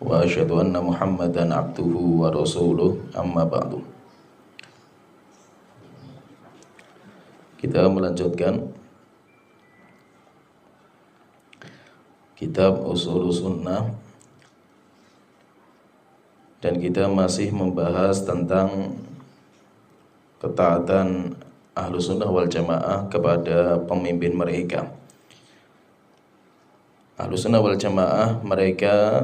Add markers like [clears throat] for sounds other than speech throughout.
Wa anna Muhammadan abduhu wa ورسوله amma ba'du. kita melanjutkan kitab usul sunnah dan kita masih membahas tentang ketaatan ahlu sunnah wal jamaah kepada pemimpin mereka ahlu sunnah wal jamaah mereka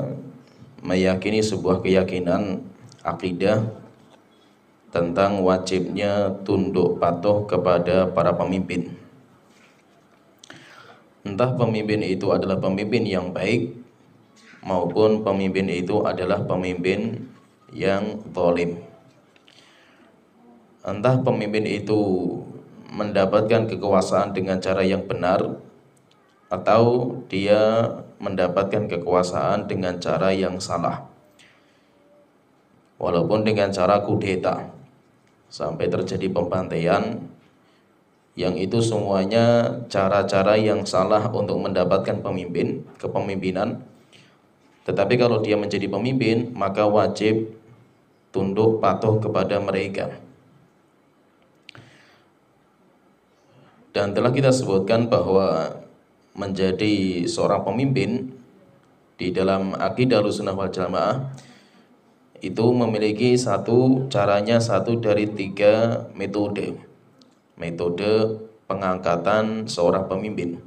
meyakini sebuah keyakinan akidah tentang wajibnya tunduk patuh kepada para pemimpin. Entah pemimpin itu adalah pemimpin yang baik maupun pemimpin itu adalah pemimpin yang tolim, Entah pemimpin itu mendapatkan kekuasaan dengan cara yang benar atau dia mendapatkan kekuasaan dengan cara yang salah. Walaupun dengan cara kudeta sampai terjadi pembantaian yang itu semuanya cara-cara yang salah untuk mendapatkan pemimpin, kepemimpinan. Tetapi kalau dia menjadi pemimpin, maka wajib tunduk patuh kepada mereka. Dan telah kita sebutkan bahwa menjadi seorang pemimpin di dalam akidah lusunah wal jamaah itu memiliki satu caranya satu dari tiga metode metode pengangkatan seorang pemimpin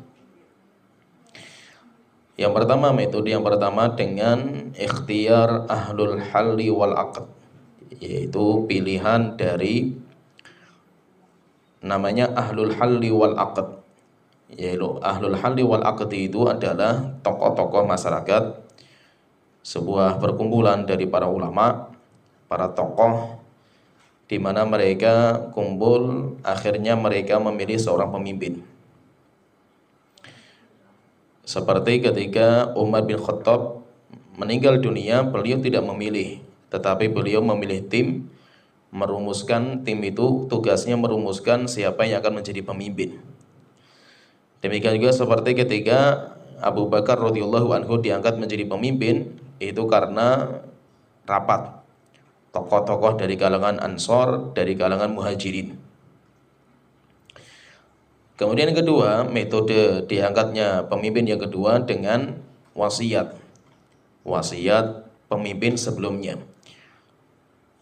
yang pertama metode yang pertama dengan ikhtiar ahlul halli wal aqd yaitu pilihan dari namanya ahlul halli wal aqd yaitu ahlul halli wal aqdi itu adalah tokoh-tokoh masyarakat sebuah perkumpulan dari para ulama para tokoh di mana mereka kumpul akhirnya mereka memilih seorang pemimpin seperti ketika Umar bin Khattab meninggal dunia beliau tidak memilih tetapi beliau memilih tim merumuskan tim itu tugasnya merumuskan siapa yang akan menjadi pemimpin Demikian juga seperti ketika Abu Bakar radhiyallahu anhu diangkat menjadi pemimpin itu karena rapat tokoh-tokoh dari kalangan Ansor, dari kalangan Muhajirin. Kemudian kedua, metode diangkatnya pemimpin yang kedua dengan wasiat. Wasiat pemimpin sebelumnya.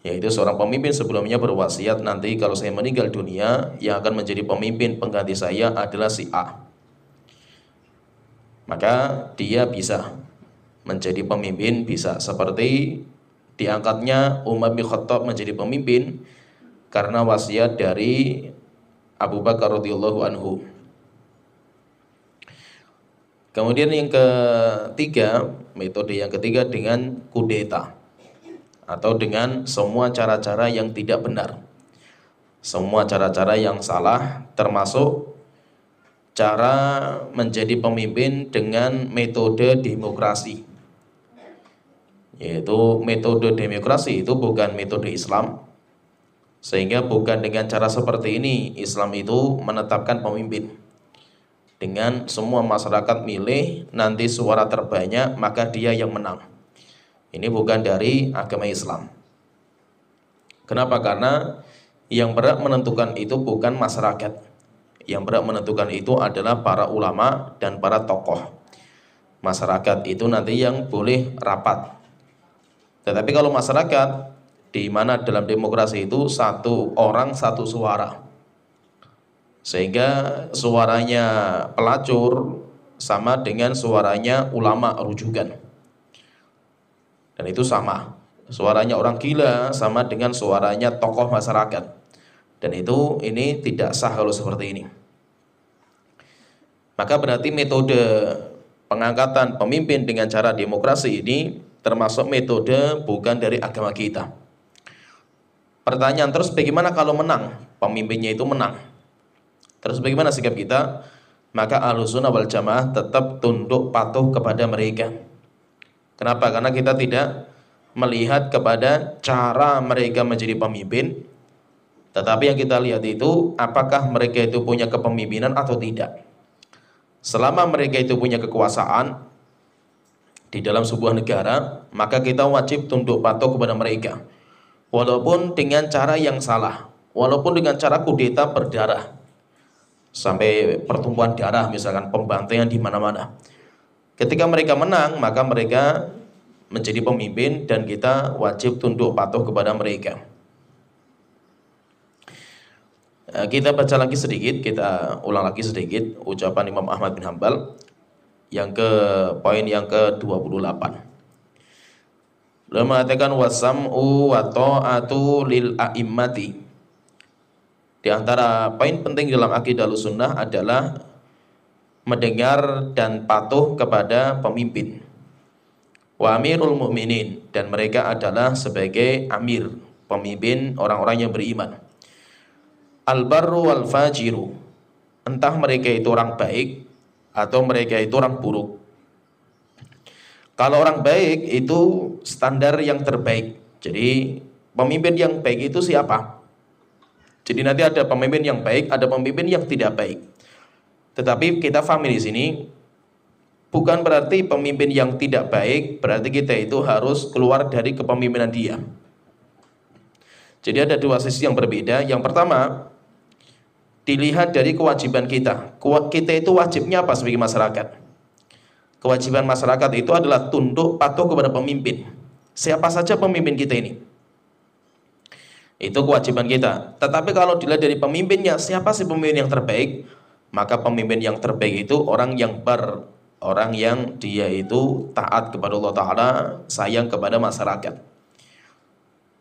Yaitu seorang pemimpin sebelumnya berwasiat nanti kalau saya meninggal dunia yang akan menjadi pemimpin pengganti saya adalah si A maka dia bisa menjadi pemimpin bisa seperti diangkatnya Umar bin Khattab menjadi pemimpin karena wasiat dari Abu Bakar radhiyallahu anhu. Kemudian yang ketiga, metode yang ketiga dengan kudeta atau dengan semua cara-cara yang tidak benar. Semua cara-cara yang salah termasuk cara menjadi pemimpin dengan metode demokrasi. Yaitu metode demokrasi itu bukan metode Islam. Sehingga bukan dengan cara seperti ini Islam itu menetapkan pemimpin. Dengan semua masyarakat milih nanti suara terbanyak maka dia yang menang. Ini bukan dari agama Islam. Kenapa? Karena yang berat menentukan itu bukan masyarakat yang berhak menentukan itu adalah para ulama dan para tokoh. Masyarakat itu nanti yang boleh rapat. Tetapi kalau masyarakat di mana dalam demokrasi itu satu orang satu suara. Sehingga suaranya pelacur sama dengan suaranya ulama rujukan. Dan itu sama. Suaranya orang gila sama dengan suaranya tokoh masyarakat dan itu ini tidak sah kalau seperti ini maka berarti metode pengangkatan pemimpin dengan cara demokrasi ini termasuk metode bukan dari agama kita. Pertanyaan terus bagaimana kalau menang? Pemimpinnya itu menang. Terus bagaimana sikap kita? Maka Ahlussunnah wal Jamaah tetap tunduk patuh kepada mereka. Kenapa? Karena kita tidak melihat kepada cara mereka menjadi pemimpin, tetapi yang kita lihat itu apakah mereka itu punya kepemimpinan atau tidak. Selama mereka itu punya kekuasaan di dalam sebuah negara, maka kita wajib tunduk patuh kepada mereka. Walaupun dengan cara yang salah, walaupun dengan cara kudeta berdarah, sampai pertumbuhan darah misalkan pembantaian di mana-mana. Ketika mereka menang, maka mereka menjadi pemimpin dan kita wajib tunduk patuh kepada mereka. Eh, kita baca lagi sedikit, kita ulang lagi sedikit ucapan Imam Ahmad bin Hambal yang ke poin yang ke-28. Beliau mengatakan wasam'u wa ta'atu lil a'immati. Di antara poin penting dalam akidah sunnah adalah mendengar dan patuh kepada pemimpin. Wa mu'minin dan mereka adalah sebagai amir, pemimpin orang-orang yang beriman al-barru wal fajiru entah mereka itu orang baik atau mereka itu orang buruk kalau orang baik itu standar yang terbaik jadi pemimpin yang baik itu siapa jadi nanti ada pemimpin yang baik ada pemimpin yang tidak baik tetapi kita paham di sini bukan berarti pemimpin yang tidak baik berarti kita itu harus keluar dari kepemimpinan dia jadi ada dua sisi yang berbeda. Yang pertama, dilihat dari kewajiban kita. Kita itu wajibnya apa sebagai masyarakat? Kewajiban masyarakat itu adalah tunduk patuh kepada pemimpin. Siapa saja pemimpin kita ini? Itu kewajiban kita. Tetapi kalau dilihat dari pemimpinnya, siapa sih pemimpin yang terbaik? Maka pemimpin yang terbaik itu orang yang ber orang yang dia itu taat kepada Allah Ta'ala, sayang kepada masyarakat.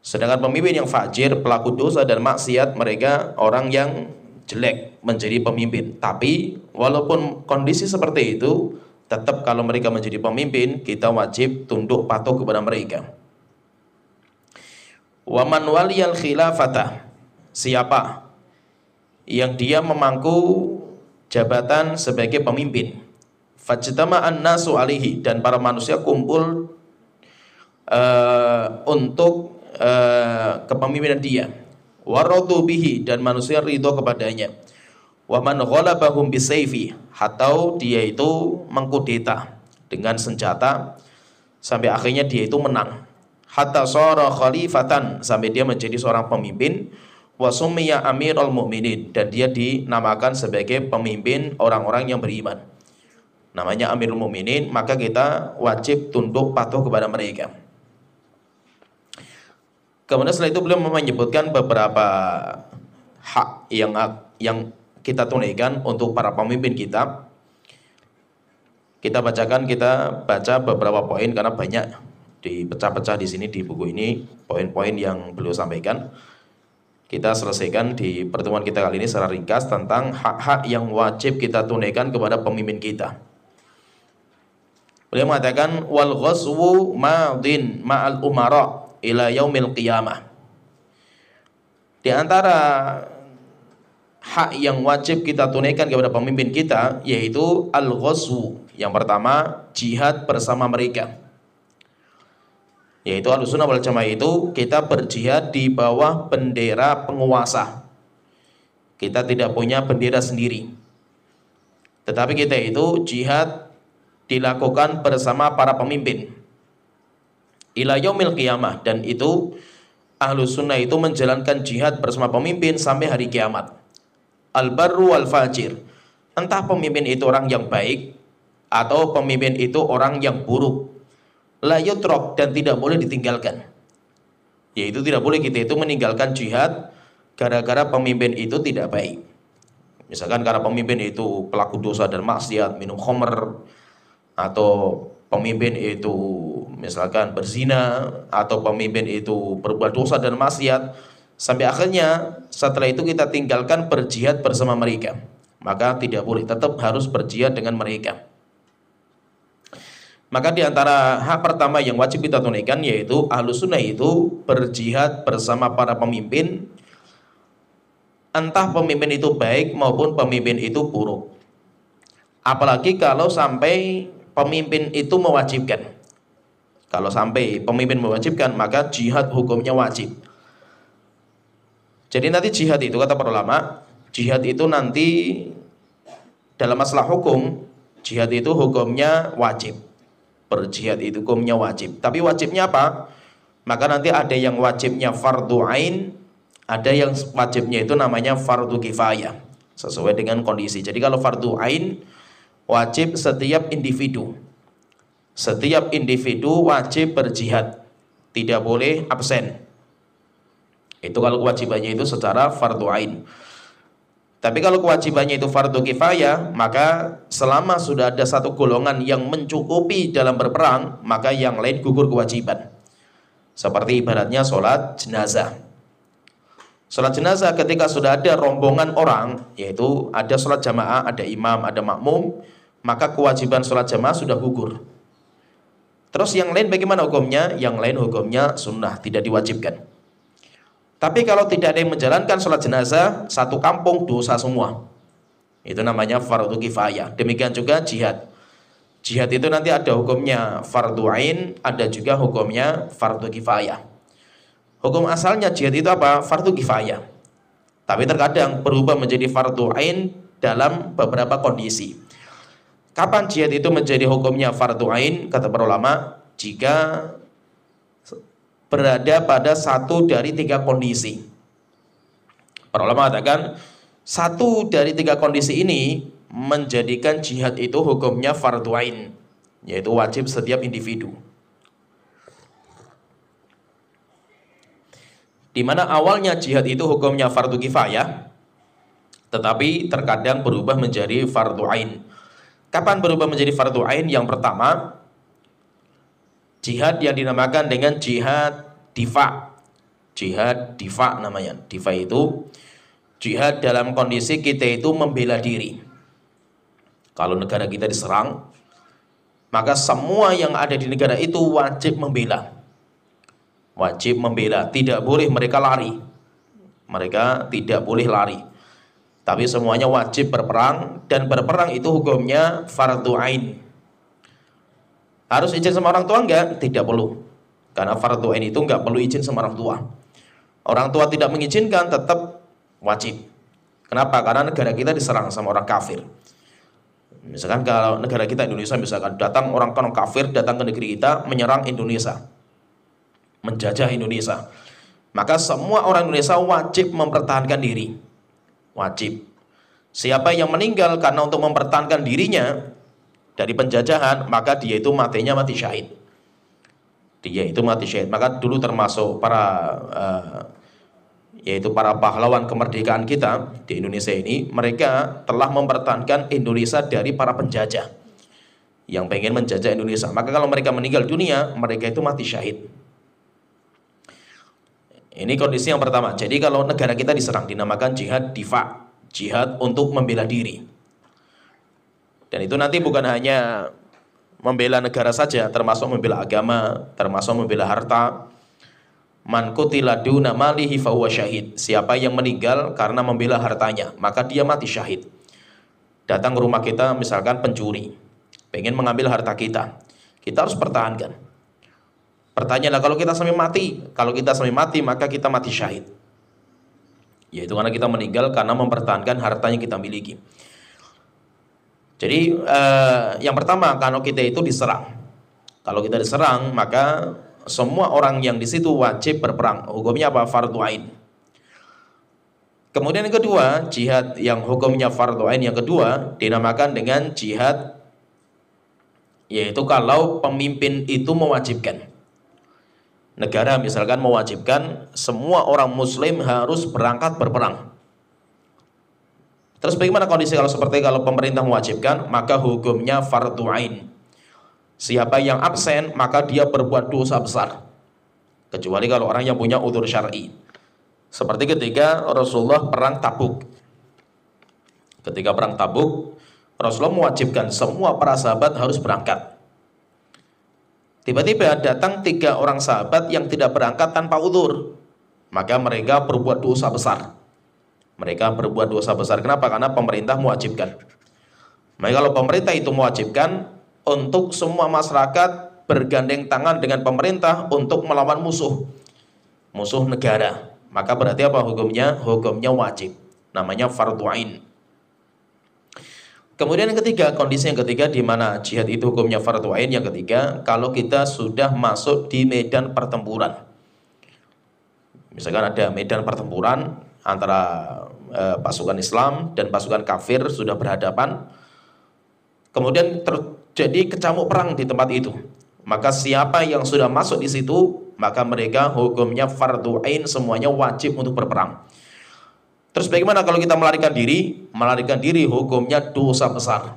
Sedangkan pemimpin yang fajir, pelaku dosa dan maksiat, mereka orang yang jelek menjadi pemimpin. Tapi walaupun kondisi seperti itu, tetap kalau mereka menjadi pemimpin, kita wajib tunduk patuh kepada mereka. Waman waliyal khilafata. Siapa yang dia memangku jabatan sebagai pemimpin? Fajtama'an nasu alihi dan para manusia kumpul uh, untuk uh, kepemimpinan dia waradu bihi dan manusia ridho kepadanya wa man ghalabahum bisayfi atau dia itu mengkudeta dengan senjata sampai akhirnya dia itu menang hatta sara khalifatan sampai dia menjadi seorang pemimpin wa summiya amirul mu'minin dan dia dinamakan sebagai pemimpin orang-orang yang beriman namanya amirul mu'minin maka kita wajib tunduk patuh kepada mereka Kemudian setelah itu beliau menyebutkan beberapa hak yang yang kita tunaikan untuk para pemimpin kita. Kita bacakan, kita baca beberapa poin karena banyak dipecah-pecah di sini di buku ini poin-poin yang beliau sampaikan. Kita selesaikan di pertemuan kita kali ini secara ringkas tentang hak-hak yang wajib kita tunaikan kepada pemimpin kita. Beliau mengatakan wal ghazwu madin ma'al umara ila yaumil qiyamah. Di antara hak yang wajib kita tunaikan kepada pemimpin kita yaitu al-ghazwu. Yang pertama, jihad bersama mereka. Yaitu al-sunnah wal jamaah itu kita berjihad di bawah bendera penguasa. Kita tidak punya bendera sendiri. Tetapi kita itu jihad dilakukan bersama para pemimpin ila yaumil qiyamah dan itu ahlu sunnah itu menjalankan jihad bersama pemimpin sampai hari kiamat al barru wal fajir entah pemimpin itu orang yang baik atau pemimpin itu orang yang buruk la yutrok dan tidak boleh ditinggalkan yaitu tidak boleh kita itu meninggalkan jihad gara-gara pemimpin itu tidak baik misalkan karena pemimpin itu pelaku dosa dan maksiat minum khomer atau pemimpin itu misalkan berzina atau pemimpin itu berbuat dosa dan maksiat sampai akhirnya setelah itu kita tinggalkan berjihad bersama mereka maka tidak boleh tetap harus berjihad dengan mereka maka di antara hak pertama yang wajib kita tunaikan yaitu ahlu sunnah itu berjihad bersama para pemimpin entah pemimpin itu baik maupun pemimpin itu buruk apalagi kalau sampai pemimpin itu mewajibkan. Kalau sampai pemimpin mewajibkan, maka jihad hukumnya wajib. Jadi nanti jihad itu kata para ulama, jihad itu nanti dalam masalah hukum, jihad itu hukumnya wajib. Berjihad itu hukumnya wajib. Tapi wajibnya apa? Maka nanti ada yang wajibnya fardu ain, ada yang wajibnya itu namanya fardu kifayah sesuai dengan kondisi. Jadi kalau fardu ain wajib setiap individu. Setiap individu wajib berjihad, tidak boleh absen. Itu kalau kewajibannya itu secara fardu ain. Tapi kalau kewajibannya itu fardu kifayah, maka selama sudah ada satu golongan yang mencukupi dalam berperang, maka yang lain gugur kewajiban. Seperti ibaratnya sholat jenazah. Sholat jenazah ketika sudah ada rombongan orang, yaitu ada sholat jamaah, ada imam, ada makmum, maka kewajiban sholat jamaah sudah gugur. Terus yang lain bagaimana hukumnya? Yang lain hukumnya sunnah, tidak diwajibkan. Tapi kalau tidak ada yang menjalankan sholat jenazah, satu kampung dosa semua. Itu namanya fardu kifayah. Demikian juga jihad. Jihad itu nanti ada hukumnya fardu ain, ada juga hukumnya fardu kifayah. Hukum asalnya jihad itu apa? Fardu kifayah. Tapi terkadang berubah menjadi fardu ain dalam beberapa kondisi. Kapan jihad itu menjadi hukumnya fardu ain? Kata para ulama, jika berada pada satu dari tiga kondisi. Para ulama katakan, satu dari tiga kondisi ini menjadikan jihad itu hukumnya fardu ain, yaitu wajib setiap individu. Di mana awalnya jihad itu hukumnya fardu kifayah, tetapi terkadang berubah menjadi fardu ain Kapan berubah menjadi fardu ain? Yang pertama, jihad yang dinamakan dengan jihad difa. Jihad difa namanya. Difa itu jihad dalam kondisi kita itu membela diri. Kalau negara kita diserang, maka semua yang ada di negara itu wajib membela. Wajib membela, tidak boleh mereka lari. Mereka tidak boleh lari tapi semuanya wajib berperang dan berperang itu hukumnya fardu ain. Harus izin sama orang tua enggak? Tidak perlu. Karena fardu ain itu enggak perlu izin sama orang tua. Orang tua tidak mengizinkan tetap wajib. Kenapa? Karena negara kita diserang sama orang kafir. Misalkan kalau negara kita Indonesia misalkan datang orang kanon kafir datang ke negeri kita menyerang Indonesia. Menjajah Indonesia. Maka semua orang Indonesia wajib mempertahankan diri wajib. Siapa yang meninggal karena untuk mempertahankan dirinya dari penjajahan, maka dia itu matinya mati syahid. Dia itu mati syahid. Maka dulu termasuk para uh, yaitu para pahlawan kemerdekaan kita di Indonesia ini, mereka telah mempertahankan Indonesia dari para penjajah yang pengen menjajah Indonesia. Maka kalau mereka meninggal dunia, mereka itu mati syahid. Ini kondisi yang pertama. Jadi kalau negara kita diserang dinamakan jihad diva, jihad untuk membela diri. Dan itu nanti bukan hanya membela negara saja, termasuk membela agama, termasuk membela harta. Man ladu duna malihi syahid. Siapa yang meninggal karena membela hartanya, maka dia mati syahid. Datang ke rumah kita misalkan pencuri, pengen mengambil harta kita. Kita harus pertahankan Pertanyaanlah kalau kita sampai mati, kalau kita sampai mati maka kita mati syahid. Yaitu karena kita meninggal karena mempertahankan harta yang kita miliki. Jadi eh, yang pertama kalau kita itu diserang. Kalau kita diserang maka semua orang yang di situ wajib berperang. Hukumnya apa? Fardu ain. Kemudian yang kedua, jihad yang hukumnya fardu ain yang kedua dinamakan dengan jihad yaitu kalau pemimpin itu mewajibkan negara misalkan mewajibkan semua orang muslim harus berangkat berperang. Terus bagaimana kondisi kalau seperti kalau pemerintah mewajibkan, maka hukumnya fardu ain. Siapa yang absen, maka dia berbuat dosa besar. Kecuali kalau orang yang punya udur syar'i. Seperti ketika Rasulullah perang Tabuk. Ketika perang Tabuk, Rasulullah mewajibkan semua para sahabat harus berangkat. Tiba-tiba datang tiga orang sahabat yang tidak berangkat tanpa udur. Maka mereka berbuat dosa besar. Mereka berbuat dosa besar. Kenapa? Karena pemerintah mewajibkan. Maka kalau pemerintah itu mewajibkan untuk semua masyarakat bergandeng tangan dengan pemerintah untuk melawan musuh. Musuh negara. Maka berarti apa hukumnya? Hukumnya wajib. Namanya fardu'ain. Kemudian yang ketiga, kondisi yang ketiga di mana jihad itu hukumnya fardu ain. Yang ketiga, kalau kita sudah masuk di medan pertempuran. Misalkan ada medan pertempuran antara e, pasukan Islam dan pasukan kafir sudah berhadapan. Kemudian terjadi kecamuk perang di tempat itu. Maka siapa yang sudah masuk di situ, maka mereka hukumnya fardu ain semuanya wajib untuk berperang. Terus bagaimana kalau kita melarikan diri? melarikan diri hukumnya dosa besar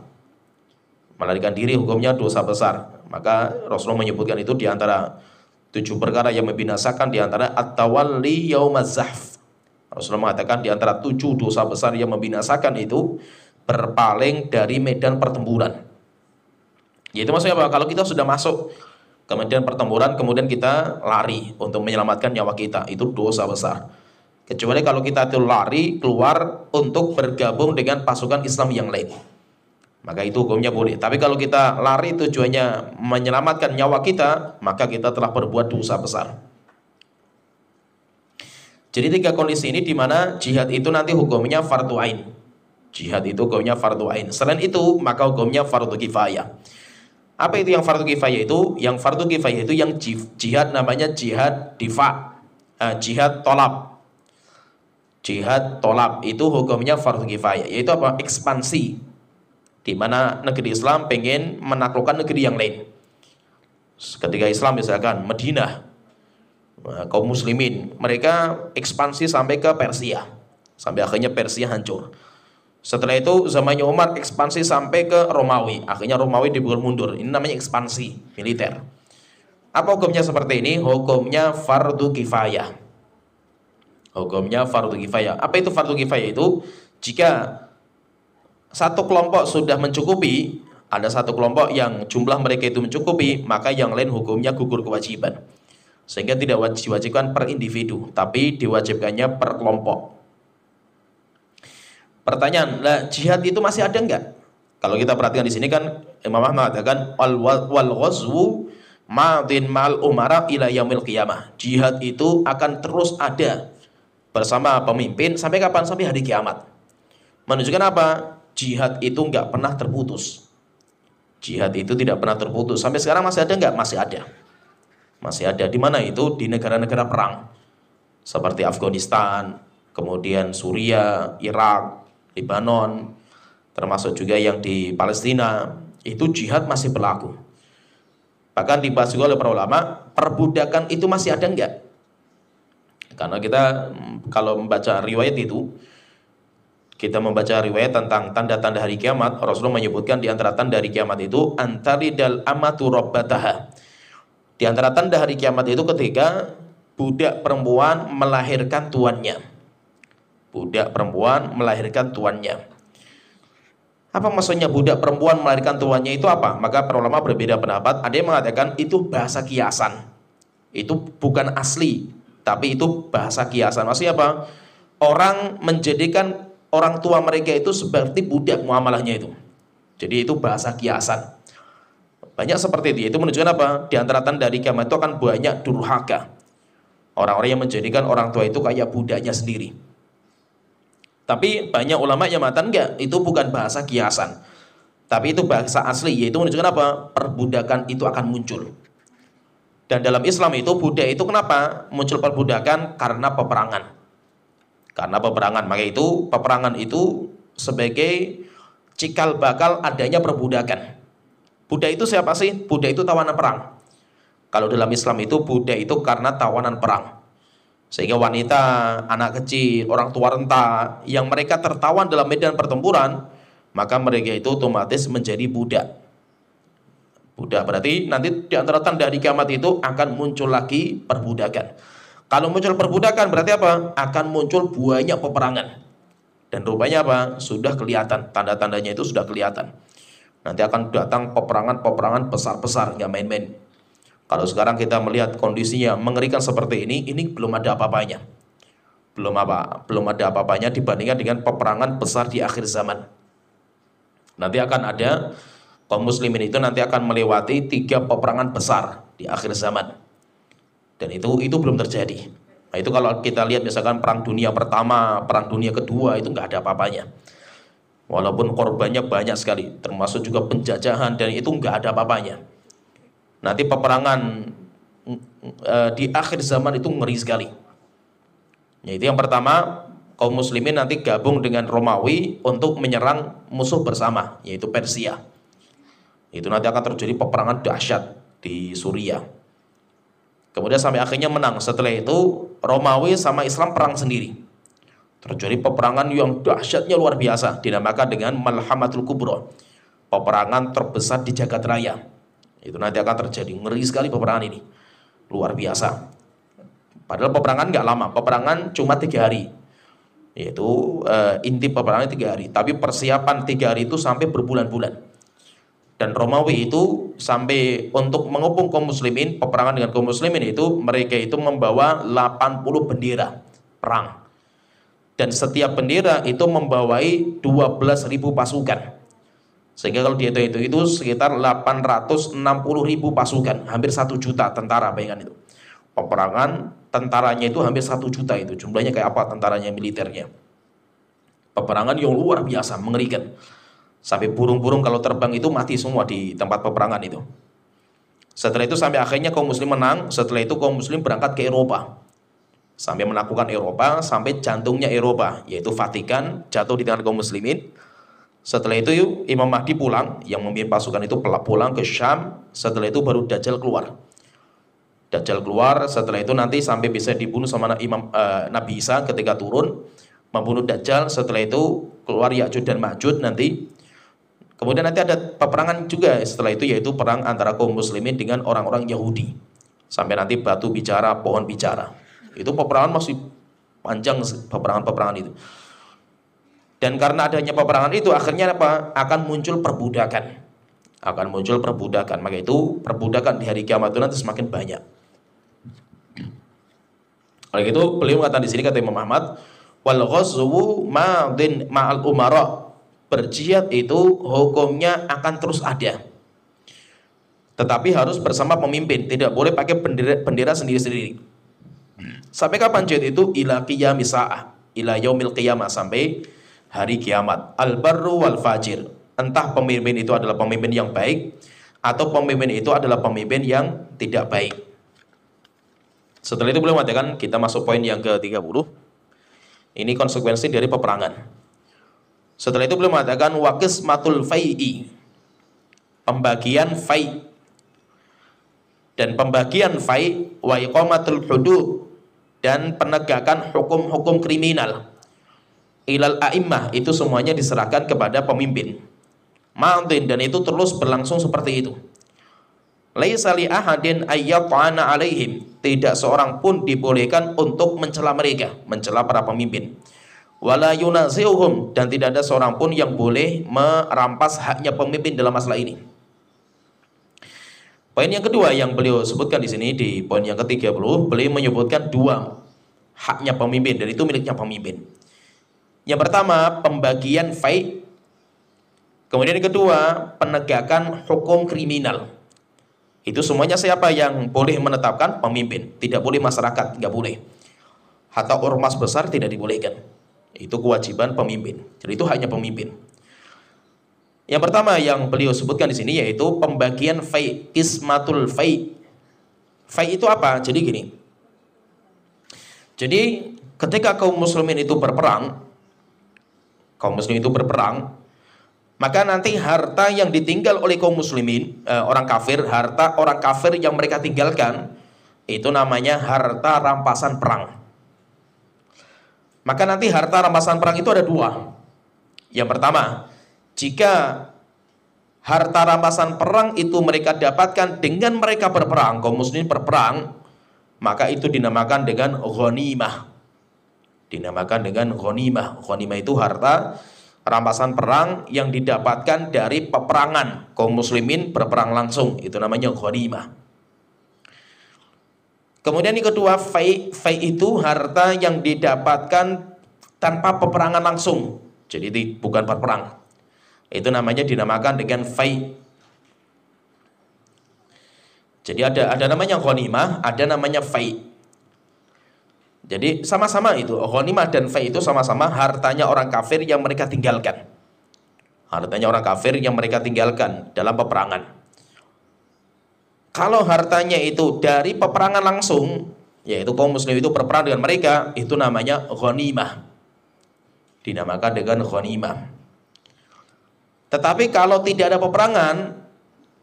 melarikan diri hukumnya dosa besar maka Rasulullah menyebutkan itu di antara tujuh perkara yang membinasakan di antara at-tawalli yaumazahf Rasulullah mengatakan di antara tujuh dosa besar yang membinasakan itu berpaling dari medan pertempuran yaitu maksudnya apa? Kalau kita sudah masuk ke medan pertempuran, kemudian kita lari untuk menyelamatkan nyawa kita, itu dosa besar. Kecuali kalau kita itu lari keluar untuk bergabung dengan pasukan Islam yang lain. Maka itu hukumnya boleh. Tapi kalau kita lari tujuannya menyelamatkan nyawa kita, maka kita telah berbuat dosa besar. Jadi tiga kondisi ini di mana jihad itu nanti hukumnya fardu ain. Jihad itu hukumnya fardu ain. Selain itu, maka hukumnya fardu kifayah. Apa itu yang fardu kifayah itu? Yang fardu kifayah itu yang jihad namanya jihad difa, eh, jihad tolap, jihad tolak itu hukumnya fardu kifayah yaitu apa ekspansi di mana negeri Islam pengen menaklukkan negeri yang lain ketika Islam misalkan Medina kaum muslimin mereka ekspansi sampai ke Persia sampai akhirnya Persia hancur setelah itu zamannya Umar ekspansi sampai ke Romawi akhirnya Romawi dibuat mundur ini namanya ekspansi militer apa hukumnya seperti ini hukumnya fardu kifayah Hukumnya fardu kifayah. Apa itu fardu kifayah itu? Jika satu kelompok sudah mencukupi, ada satu kelompok yang jumlah mereka itu mencukupi, maka yang lain hukumnya gugur kewajiban. Sehingga tidak diwajibkan per individu, tapi diwajibkannya per kelompok. Pertanyaan, lah jihad itu masih ada nggak? Kalau kita perhatikan di sini kan Imam Ahmad mengatakan wal wal ghazwu ma'din mal umara ila yaumil qiyamah. Jihad itu akan terus ada bersama pemimpin sampai kapan? Sampai hari kiamat. Menunjukkan apa? Jihad itu nggak pernah terputus. Jihad itu tidak pernah terputus. Sampai sekarang masih ada nggak? Masih ada. Masih ada. Di mana itu? Di negara-negara perang. Seperti Afghanistan, kemudian Suria, Irak, Lebanon, termasuk juga yang di Palestina. Itu jihad masih berlaku. Bahkan dibahas juga oleh para ulama, perbudakan itu masih ada nggak? Karena kita kalau membaca riwayat itu, kita membaca riwayat tentang tanda-tanda hari kiamat, Rasulullah menyebutkan di antara tanda hari kiamat itu antari dal amatu rabbataha. Di antara tanda hari kiamat itu ketika budak perempuan melahirkan tuannya. Budak perempuan melahirkan tuannya. Apa maksudnya budak perempuan melahirkan tuannya itu apa? Maka para ulama berbeda pendapat. Ada yang mengatakan itu bahasa kiasan. Itu bukan asli tapi itu bahasa kiasan. Maksudnya apa? Orang menjadikan orang tua mereka itu seperti budak muamalahnya itu. Jadi itu bahasa kiasan. Banyak seperti itu. Itu menunjukkan apa? Di antara tanda dari kiamat itu akan banyak durhaka. Orang-orang yang menjadikan orang tua itu kayak budaknya sendiri. Tapi banyak ulama yang matan enggak, itu bukan bahasa kiasan. Tapi itu bahasa asli, yaitu menunjukkan apa? Perbudakan itu akan muncul. Dan dalam Islam itu budak itu kenapa muncul perbudakan? Karena peperangan. Karena peperangan, maka itu peperangan itu sebagai cikal bakal adanya perbudakan. Budak itu siapa sih? Budak itu tawanan perang. Kalau dalam Islam itu budak itu karena tawanan perang. Sehingga wanita, anak kecil, orang tua renta yang mereka tertawan dalam medan pertempuran, maka mereka itu otomatis menjadi budak udah Berarti nanti di antara tanda hari kiamat itu akan muncul lagi perbudakan. Kalau muncul perbudakan berarti apa? Akan muncul banyak peperangan. Dan rupanya apa? Sudah kelihatan. Tanda-tandanya itu sudah kelihatan. Nanti akan datang peperangan-peperangan besar-besar, nggak main-main. Kalau sekarang kita melihat kondisinya mengerikan seperti ini, ini belum ada apa-apanya. Belum apa, belum ada apa-apanya dibandingkan dengan peperangan besar di akhir zaman. Nanti akan ada kaum muslimin itu nanti akan melewati tiga peperangan besar di akhir zaman. Dan itu itu belum terjadi. Nah, itu kalau kita lihat misalkan perang dunia pertama, perang dunia kedua itu nggak ada apa-apanya. Walaupun korbannya banyak sekali, termasuk juga penjajahan dan itu nggak ada apa-apanya. Nanti peperangan e, di akhir zaman itu ngeri sekali. Ya, itu yang pertama, kaum muslimin nanti gabung dengan Romawi untuk menyerang musuh bersama, yaitu Persia. Itu nanti akan terjadi peperangan dahsyat di Suriah. Kemudian sampai akhirnya menang. Setelah itu Romawi sama Islam perang sendiri. Terjadi peperangan yang dahsyatnya luar biasa dinamakan dengan Malhamatul Kubro. Peperangan terbesar di jagat raya. Itu nanti akan terjadi ngeri sekali peperangan ini. Luar biasa. Padahal peperangan nggak lama, peperangan cuma tiga hari. Yaitu eh, inti peperangan tiga hari. Tapi persiapan tiga hari itu sampai berbulan-bulan dan Romawi itu sampai untuk mengepung kaum muslimin peperangan dengan kaum muslimin itu mereka itu membawa 80 bendera perang dan setiap bendera itu membawai 12.000 pasukan sehingga kalau dihitung itu itu sekitar 860.000 pasukan hampir 1 juta tentara bayangan itu peperangan tentaranya itu hampir 1 juta itu jumlahnya kayak apa tentaranya militernya peperangan yang luar biasa mengerikan Sampai burung-burung kalau terbang itu mati semua di tempat peperangan itu. Setelah itu sampai akhirnya kaum muslim menang, setelah itu kaum muslim berangkat ke Eropa. Sampai melakukan Eropa, sampai jantungnya Eropa, yaitu Vatikan, jatuh di tangan kaum muslimin. Setelah itu Imam Mahdi pulang, yang memimpin pasukan itu pulang ke Syam, setelah itu baru Dajjal keluar. Dajjal keluar, setelah itu nanti sampai bisa dibunuh sama Imam uh, Nabi Isa ketika turun, membunuh Dajjal, setelah itu keluar Ya'jud dan Ma'jud nanti, Kemudian nanti ada peperangan juga setelah itu yaitu perang antara kaum muslimin dengan orang-orang Yahudi. Sampai nanti batu bicara, pohon bicara. Itu peperangan masih panjang peperangan-peperangan itu. Dan karena adanya peperangan itu akhirnya apa? Akan muncul perbudakan. Akan muncul perbudakan. Maka itu perbudakan di hari kiamat itu nanti semakin banyak. Oleh itu beliau mengatakan di sini kata Imam Ahmad, wal ghazwu ma'din ma'al umara berjihad itu hukumnya akan terus ada. Tetapi harus bersama pemimpin, tidak boleh pakai bendera, bendera sendiri-sendiri. Sampai kapan jihad itu? Ila qiyamisa'ah, ila yaumil qiyamah, sampai hari kiamat. Al-barru wal fajir. Entah pemimpin itu adalah pemimpin yang baik, atau pemimpin itu adalah pemimpin yang tidak baik. Setelah itu boleh mengatakan kita masuk poin yang ke-30. Ini konsekuensi dari peperangan. Setelah itu beliau mengatakan wakis matul fai'i. Pembagian fai. Dan pembagian fai wa iqamatul hudud dan penegakan hukum-hukum kriminal. Ilal a'immah itu semuanya diserahkan kepada pemimpin. Ma'adhin dan itu terus berlangsung seperti itu. Laisa li ahadin ayyatana alaihim. Tidak seorang pun dibolehkan untuk mencela mereka, mencela para pemimpin wala yunazihum dan tidak ada seorang pun yang boleh merampas haknya pemimpin dalam masalah ini. Poin yang kedua yang beliau sebutkan di sini di poin yang ketiga 30 beliau menyebutkan dua haknya pemimpin dan itu miliknya pemimpin. Yang pertama pembagian faid kemudian yang kedua penegakan hukum kriminal. Itu semuanya siapa yang boleh menetapkan pemimpin, tidak boleh masyarakat, tidak boleh. Atau ormas besar tidak dibolehkan. Itu kewajiban pemimpin. Jadi itu hanya pemimpin. Yang pertama yang beliau sebutkan di sini yaitu pembagian fai, kismatul fai. Fai itu apa? Jadi gini. Jadi ketika kaum muslimin itu berperang, kaum muslim itu berperang, maka nanti harta yang ditinggal oleh kaum muslimin, eh, orang kafir, harta orang kafir yang mereka tinggalkan itu namanya harta rampasan perang. Maka nanti harta rampasan perang itu ada dua. Yang pertama, jika harta rampasan perang itu mereka dapatkan dengan mereka berperang, kaum muslimin berperang, maka itu dinamakan dengan ghanimah. Dinamakan dengan ghanimah. Ghanimah itu harta rampasan perang yang didapatkan dari peperangan. Kaum muslimin berperang langsung, itu namanya ghanimah. Kemudian yang kedua, fai, fai itu harta yang didapatkan tanpa peperangan langsung. Jadi itu bukan perperang. Itu namanya dinamakan dengan fai. Jadi ada ada namanya ghanimah, ada namanya fai. Jadi sama-sama itu, ghanimah dan fai itu sama-sama hartanya orang kafir yang mereka tinggalkan. Hartanya orang kafir yang mereka tinggalkan dalam peperangan kalau hartanya itu dari peperangan langsung, yaitu kaum muslim itu berperang dengan mereka, itu namanya ghanimah. Dinamakan dengan ghanimah. Tetapi kalau tidak ada peperangan,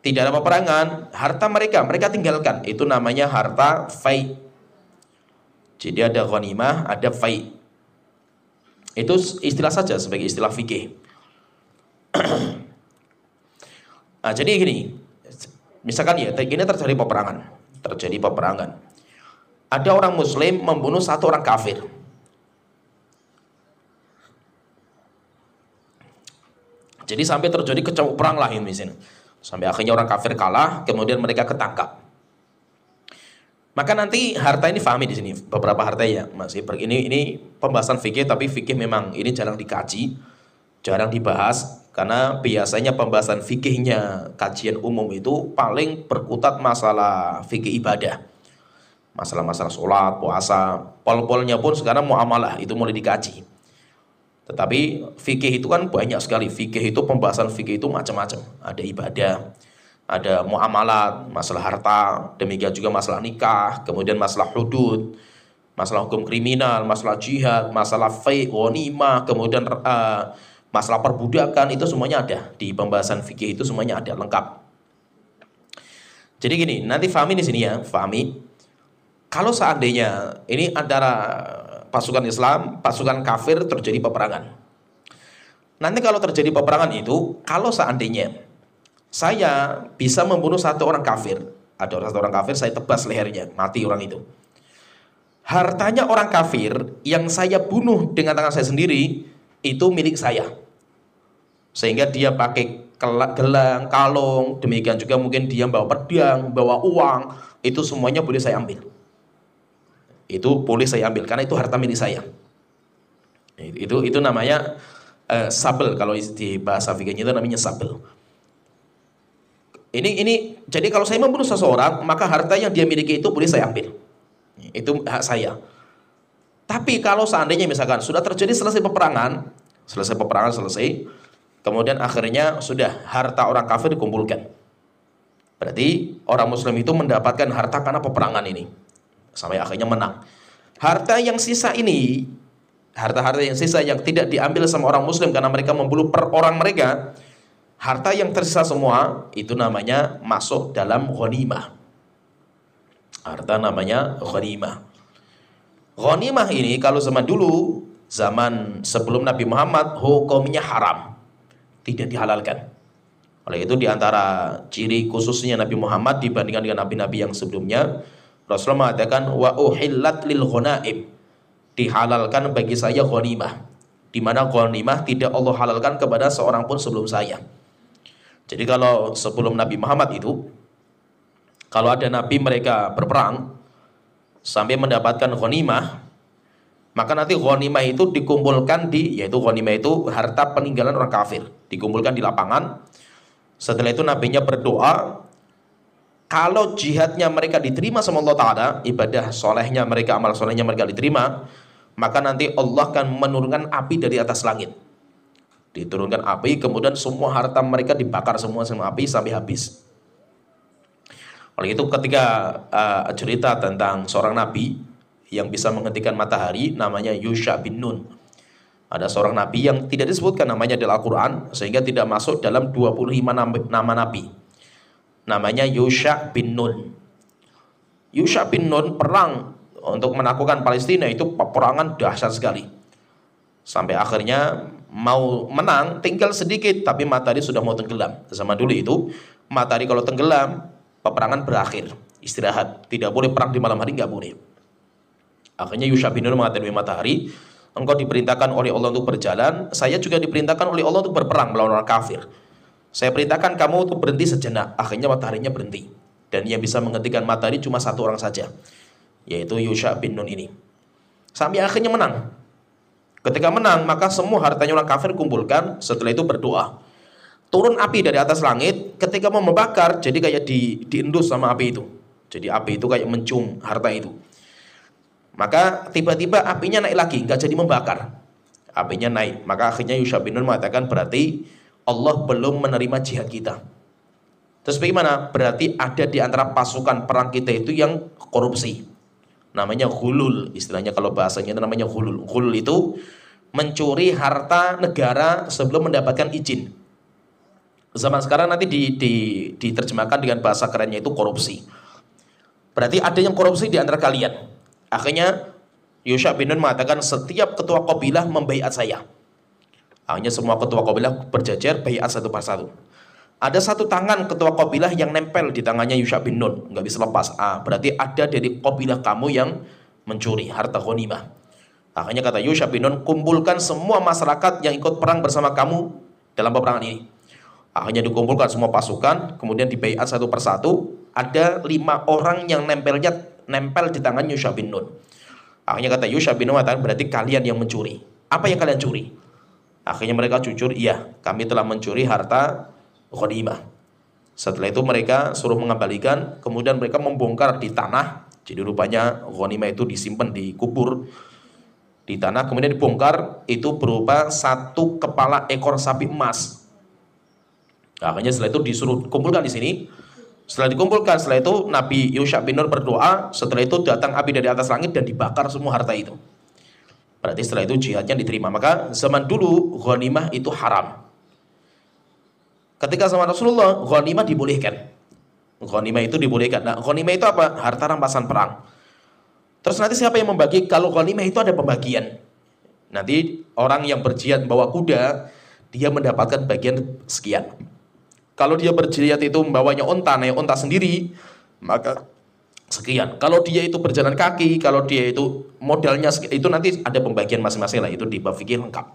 tidak ada peperangan, harta mereka, mereka tinggalkan. Itu namanya harta fai. Jadi ada ghanimah, ada fai. Itu istilah saja sebagai istilah fikih. [clears throat] nah, jadi gini, Misalkan ya, ini terjadi peperangan. Terjadi peperangan. Ada orang muslim membunuh satu orang kafir. Jadi sampai terjadi kecamuk perang lah ini sini. Sampai akhirnya orang kafir kalah, kemudian mereka ketangkap. Maka nanti harta ini fahami di sini beberapa harta ya masih ini ini pembahasan fikih tapi fikih memang ini jarang dikaji, jarang dibahas karena biasanya pembahasan fikihnya kajian umum itu paling berkutat masalah fikih ibadah. Masalah-masalah sholat, puasa, pol-polnya pun sekarang muamalah itu mulai dikaji. Tetapi fikih itu kan banyak sekali. Fikih itu pembahasan fikih itu macam-macam. Ada ibadah, ada muamalat, masalah harta, demikian juga masalah nikah, kemudian masalah hudud, masalah hukum kriminal, masalah jihad, masalah fai, ghanimah, kemudian uh, masalah perbudakan itu semuanya ada di pembahasan fikih itu semuanya ada lengkap. Jadi gini, nanti Fami di sini ya, Fami, Kalau seandainya ini antara pasukan Islam, pasukan kafir terjadi peperangan. Nanti kalau terjadi peperangan itu, kalau seandainya saya bisa membunuh satu orang kafir, ada satu orang kafir saya tebas lehernya, mati orang itu. Hartanya orang kafir yang saya bunuh dengan tangan saya sendiri itu milik saya sehingga dia pakai gelang, kalung, demikian juga mungkin dia bawa pedang, bawa uang, itu semuanya boleh saya ambil. Itu boleh saya ambil karena itu harta milik saya. Itu itu namanya uh, sabel kalau di bahasa fikihnya itu namanya sabel. Ini ini jadi kalau saya membunuh seseorang, maka harta yang dia miliki itu boleh saya ambil. Itu hak saya. Tapi kalau seandainya misalkan sudah terjadi selesai peperangan, selesai peperangan selesai, Kemudian akhirnya sudah harta orang kafir dikumpulkan. Berarti orang muslim itu mendapatkan harta karena peperangan ini. Sampai akhirnya menang. Harta yang sisa ini, harta-harta yang sisa yang tidak diambil sama orang muslim karena mereka membunuh per orang mereka, harta yang tersisa semua itu namanya masuk dalam ghanimah. Harta namanya ghanimah. Ghanimah ini kalau zaman dulu, zaman sebelum Nabi Muhammad, hukumnya haram tidak dihalalkan. Oleh itu diantara ciri khususnya Nabi Muhammad dibandingkan dengan nabi-nabi yang sebelumnya, Rasulullah mengatakan wa uhillat lil ghanaib. Dihalalkan bagi saya ghanimah. Di mana ghanimah tidak Allah halalkan kepada seorang pun sebelum saya. Jadi kalau sebelum Nabi Muhammad itu kalau ada nabi mereka berperang sampai mendapatkan ghanimah, maka nanti ghanimah itu dikumpulkan di yaitu ghanimah itu harta peninggalan orang kafir dikumpulkan di lapangan setelah itu nabinya berdoa kalau jihadnya mereka diterima sama Allah Ta'ala ibadah solehnya mereka amal solehnya mereka diterima maka nanti Allah akan menurunkan api dari atas langit diturunkan api kemudian semua harta mereka dibakar semua sama api sampai habis oleh itu ketika uh, cerita tentang seorang nabi yang bisa menghentikan matahari namanya Yusha bin Nun. Ada seorang nabi yang tidak disebutkan namanya dalam Al-Quran sehingga tidak masuk dalam 25 nama nabi. Namanya Yusha bin Nun. Yusha bin Nun perang untuk menaklukkan Palestina itu peperangan dahsyat sekali. Sampai akhirnya mau menang tinggal sedikit tapi matahari sudah mau tenggelam. sama dulu itu matahari kalau tenggelam peperangan berakhir istirahat tidak boleh perang di malam hari nggak boleh Akhirnya Yusha bin Nun mengatakan matahari, engkau diperintahkan oleh Allah untuk berjalan, saya juga diperintahkan oleh Allah untuk berperang melawan orang kafir. Saya perintahkan kamu untuk berhenti sejenak, akhirnya mataharinya berhenti. Dan yang bisa menghentikan matahari cuma satu orang saja, yaitu Yusha bin Nun ini. Sampai akhirnya menang. Ketika menang, maka semua hartanya orang kafir kumpulkan, setelah itu berdoa. Turun api dari atas langit, ketika mau membakar, jadi kayak di, diendus sama api itu. Jadi api itu kayak mencium harta itu. Maka tiba-tiba apinya naik lagi, nggak jadi membakar. Apinya naik. Maka akhirnya Yusuf bin Nun mengatakan berarti Allah belum menerima jihad kita. Terus bagaimana? Berarti ada di antara pasukan perang kita itu yang korupsi. Namanya hulul. Istilahnya kalau bahasanya itu namanya hulul. Hulul itu mencuri harta negara sebelum mendapatkan izin. Zaman sekarang nanti di, di, diterjemahkan dengan bahasa kerennya itu korupsi. Berarti ada yang korupsi di antara kalian. Akhirnya Yusha bin Nun mengatakan setiap ketua kabilah membaiat saya. Akhirnya semua ketua kabilah berjajar baiat satu persatu. Ada satu tangan ketua kabilah yang nempel di tangannya Yusha bin Nun, nggak bisa lepas. Ah, berarti ada dari kabilah kamu yang mencuri harta Konimah. Akhirnya kata Yusha bin Nun, kumpulkan semua masyarakat yang ikut perang bersama kamu dalam peperangan ini. Akhirnya dikumpulkan semua pasukan, kemudian dibaiat satu persatu. Ada lima orang yang nempelnya nempel di tangan Yusha bin Nun. Akhirnya kata Yusha bin Nun berarti kalian yang mencuri. Apa yang kalian curi? Akhirnya mereka jujur, iya kami telah mencuri harta ghanimah. Setelah itu mereka suruh mengembalikan, kemudian mereka membongkar di tanah. Jadi rupanya Ghanimah itu disimpan di kubur di tanah kemudian dibongkar itu berupa satu kepala ekor sapi emas. Akhirnya setelah itu disuruh kumpulkan di sini setelah dikumpulkan, setelah itu Nabi Yusha bin Nur berdoa, setelah itu datang api dari atas langit dan dibakar semua harta itu. Berarti setelah itu jihadnya diterima. Maka zaman dulu ghanimah itu haram. Ketika zaman Rasulullah, ghanimah dibolehkan. Ghanimah itu dibolehkan. Nah, ghanimah itu apa? Harta rampasan perang. Terus nanti siapa yang membagi? Kalau ghanimah itu ada pembagian. Nanti orang yang berjihad bawa kuda, dia mendapatkan bagian sekian. Kalau dia berjihad itu membawanya onta, naik onta sendiri, maka sekian. Kalau dia itu berjalan kaki, kalau dia itu modalnya itu nanti ada pembagian masing-masing lah, itu di bab fikih lengkap.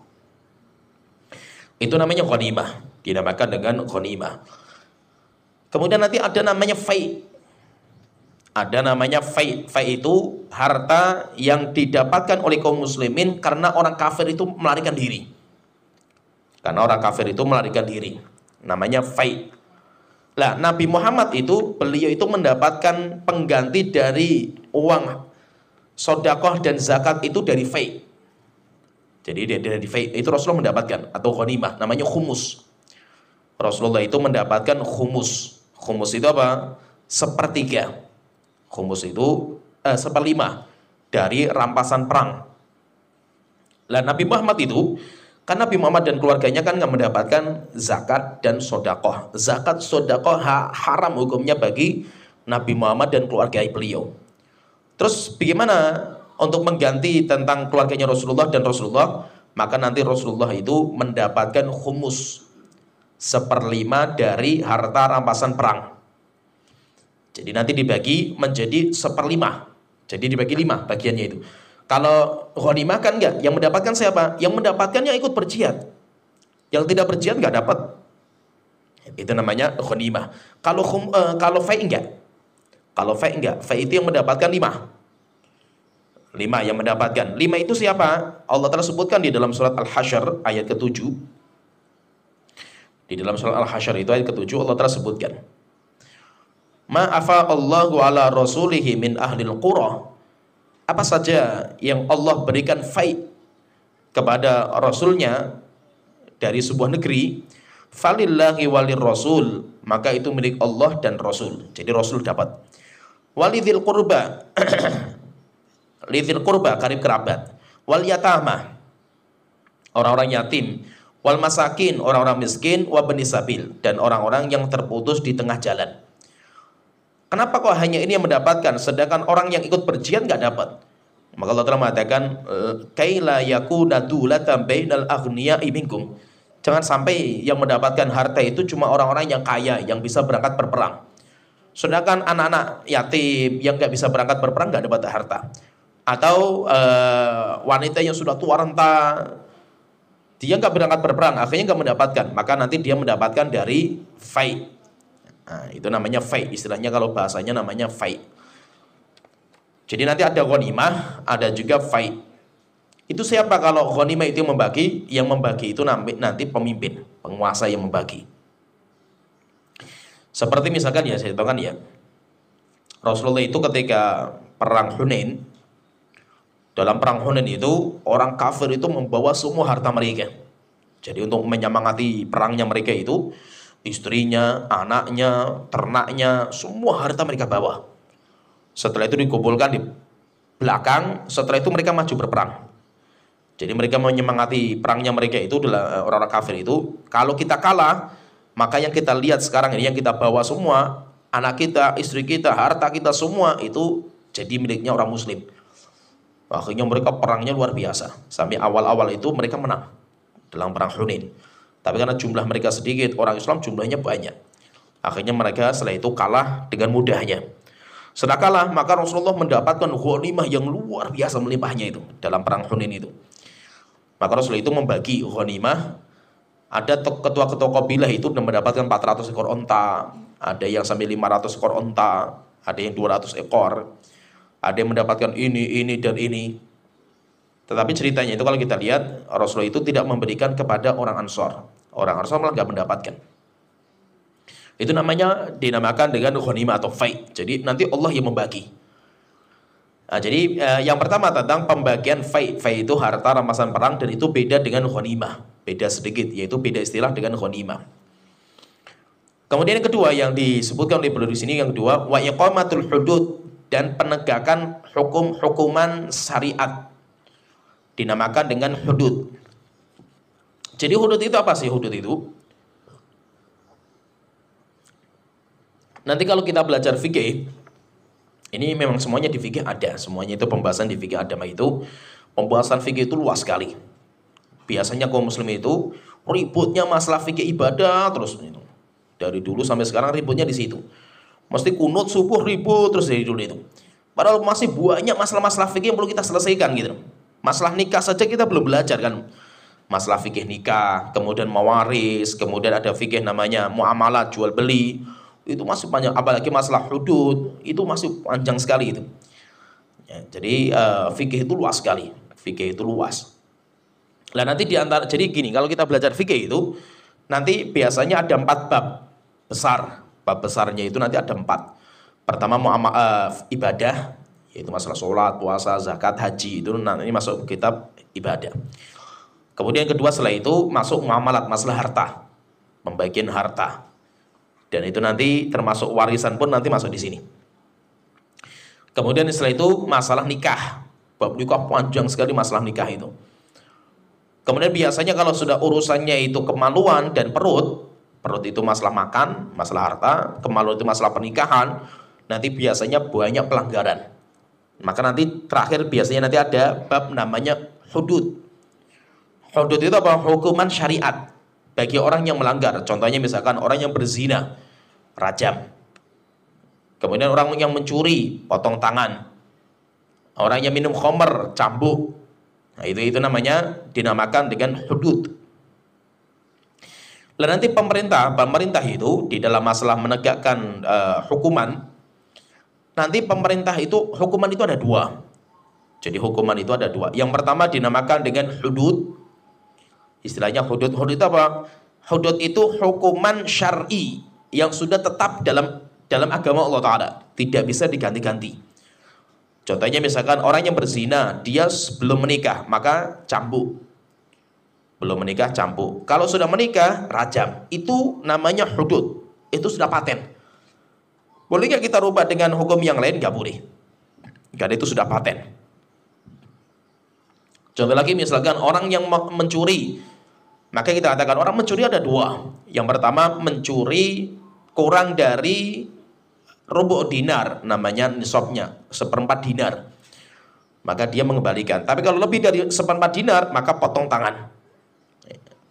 Itu namanya ghanimah, dinamakan dengan ghanimah. Kemudian nanti ada namanya fai. Ada namanya fai. Fai itu harta yang didapatkan oleh kaum muslimin karena orang kafir itu melarikan diri. Karena orang kafir itu melarikan diri namanya Fai. Lah, Nabi Muhammad itu beliau itu mendapatkan pengganti dari uang sodakoh dan zakat itu dari Fai. Jadi dari, dari Fai itu Rasulullah mendapatkan atau khonimah namanya khumus. Rasulullah itu mendapatkan khumus. Khumus itu apa? Sepertiga. Khumus itu eh, seperlima dari rampasan perang. Lah Nabi Muhammad itu karena Nabi Muhammad dan keluarganya kan nggak mendapatkan zakat dan sodakoh. Zakat sodakoh ha haram hukumnya bagi Nabi Muhammad dan keluarga beliau. Terus bagaimana untuk mengganti tentang keluarganya Rasulullah dan Rasulullah? Maka nanti Rasulullah itu mendapatkan humus seperlima dari harta rampasan perang. Jadi nanti dibagi menjadi seperlima. Jadi dibagi lima bagiannya itu. Kalau ghanimah kan enggak, yang mendapatkan siapa? Yang mendapatkannya ikut berjihad. Yang tidak berjihad enggak dapat. Itu namanya ghanimah. Kalau khum, uh, eh, kalau fai enggak. Kalau fai enggak, fai itu yang mendapatkan lima. Lima yang mendapatkan. Lima itu siapa? Allah telah sebutkan di dalam surat Al-Hasyr ayat ke-7. Di dalam surat Al-Hasyr itu ayat ke-7 Allah telah sebutkan. Ma'afa Allahu ala rasulihi min ahlil qura apa saja yang Allah berikan faid kepada Rasulnya dari sebuah negeri falillahi walir rasul maka itu milik Allah dan Rasul jadi Rasul dapat walidil kurba [clears throat] lidil kurba karib kerabat wal yatama orang-orang yatim wal masakin orang-orang miskin wa dan orang-orang yang terputus di tengah jalan Kenapa kok hanya ini yang mendapatkan sedangkan orang yang ikut berjihad nggak dapat? Maka Allah telah mengatakan eh, kaila yakuna dulatan bainal minkum. Jangan sampai yang mendapatkan harta itu cuma orang-orang yang kaya yang bisa berangkat berperang. Sedangkan anak-anak yatim yang nggak bisa berangkat berperang nggak dapat harta. Atau uh, wanita yang sudah tua renta dia nggak berangkat berperang akhirnya nggak mendapatkan maka nanti dia mendapatkan dari fight Nah, itu namanya fai. Istilahnya kalau bahasanya namanya fai. Jadi nanti ada ghanimah, ada juga fai. Itu siapa kalau ghanimah itu yang membagi? Yang membagi itu nanti pemimpin, penguasa yang membagi. Seperti misalkan ya saya contohkan ya. Rasulullah itu ketika perang Hunain dalam perang Hunain itu orang kafir itu membawa semua harta mereka. Jadi untuk menyemangati perangnya mereka itu istrinya, anaknya, ternaknya, semua harta mereka bawa. Setelah itu dikumpulkan di belakang, setelah itu mereka maju berperang. Jadi mereka menyemangati perangnya mereka itu adalah eh, orang-orang kafir itu. Kalau kita kalah, maka yang kita lihat sekarang ini yang kita bawa semua, anak kita, istri kita, harta kita semua itu jadi miliknya orang muslim. Akhirnya mereka perangnya luar biasa. Sampai awal-awal itu mereka menang dalam perang Hunin. Tapi karena jumlah mereka sedikit, orang Islam jumlahnya banyak. Akhirnya mereka setelah itu kalah dengan mudahnya. Setelah kalah, maka Rasulullah mendapatkan ghanimah yang luar biasa melimpahnya itu dalam perang Hunain itu. Maka Rasulullah itu membagi ghanimah ada ketua-ketua kabilah itu dan mendapatkan 400 ekor onta, ada yang sampai 500 ekor onta, ada yang 200 ekor, ada yang mendapatkan ini, ini, dan ini. Tetapi ceritanya itu kalau kita lihat Rasulullah itu tidak memberikan kepada orang Ansor. Orang harus malah nggak mendapatkan. Itu namanya dinamakan dengan ghanimah atau fai. Jadi nanti Allah yang membagi. Nah, jadi eh, yang pertama tentang pembagian fai. Fai itu harta ramasan perang dan itu beda dengan ghanimah. Beda sedikit, yaitu beda istilah dengan ghanimah. Kemudian yang kedua yang disebutkan oleh beliau di sini yang kedua wa iqamatul hudud dan penegakan hukum-hukuman syariat dinamakan dengan hudud. Jadi hudud itu apa sih hudud itu? Nanti kalau kita belajar fikih, ini memang semuanya di fikih ada, semuanya itu pembahasan di fikih ada, itu, pembahasan fikih itu luas sekali. Biasanya kaum muslim itu ributnya masalah fikih ibadah terus itu. Dari dulu sampai sekarang ributnya di situ. Mesti kunut subuh ribut terus dari dulu itu. Padahal masih banyak masalah-masalah fikih yang perlu kita selesaikan gitu. Masalah nikah saja kita belum belajar kan masalah fikih nikah, kemudian mawaris, kemudian ada fikih namanya muamalat jual beli. Itu masih banyak apalagi masalah hudud, itu masih panjang sekali itu. Ya, jadi uh, fikih itu luas sekali. Fikih itu luas. Nah, nanti diantara jadi gini, kalau kita belajar fikih itu nanti biasanya ada empat bab besar. Bab besarnya itu nanti ada empat. Pertama muamalat uh, eh, ibadah, yaitu masalah sholat, puasa, zakat, haji itu nanti masuk kitab ibadah. Kemudian kedua setelah itu masuk muamalat masalah harta, pembagian harta. Dan itu nanti termasuk warisan pun nanti masuk di sini. Kemudian setelah itu masalah nikah. Bab nikah panjang sekali masalah nikah itu. Kemudian biasanya kalau sudah urusannya itu kemaluan dan perut, perut itu masalah makan, masalah harta, kemaluan itu masalah pernikahan, nanti biasanya banyak pelanggaran. Maka nanti terakhir biasanya nanti ada bab namanya hudud, Hudud itu apa? Hukuman syariat bagi orang yang melanggar. Contohnya misalkan orang yang berzina, rajam. Kemudian orang yang mencuri, potong tangan. Orang yang minum khomer, cambuk. Nah, itu itu namanya dinamakan dengan hudud. Dan nanti pemerintah, pemerintah itu di dalam masalah menegakkan uh, hukuman, nanti pemerintah itu hukuman itu ada dua. Jadi hukuman itu ada dua. Yang pertama dinamakan dengan hudud, Istilahnya hudud. Hudud itu apa? Hudud itu hukuman syar'i yang sudah tetap dalam dalam agama Allah Ta'ala. Tidak bisa diganti-ganti. Contohnya misalkan orang yang berzina, dia belum menikah, maka cambuk. Belum menikah, cambuk. Kalau sudah menikah, rajam. Itu namanya hudud. Itu sudah paten. Boleh nggak kita rubah dengan hukum yang lain? Gak boleh. Karena itu sudah paten. Contoh lagi misalkan orang yang mencuri, maka kita katakan orang mencuri ada dua. Yang pertama mencuri kurang dari rubuk dinar namanya nisabnya seperempat dinar. Maka dia mengembalikan. Tapi kalau lebih dari seperempat dinar maka potong tangan.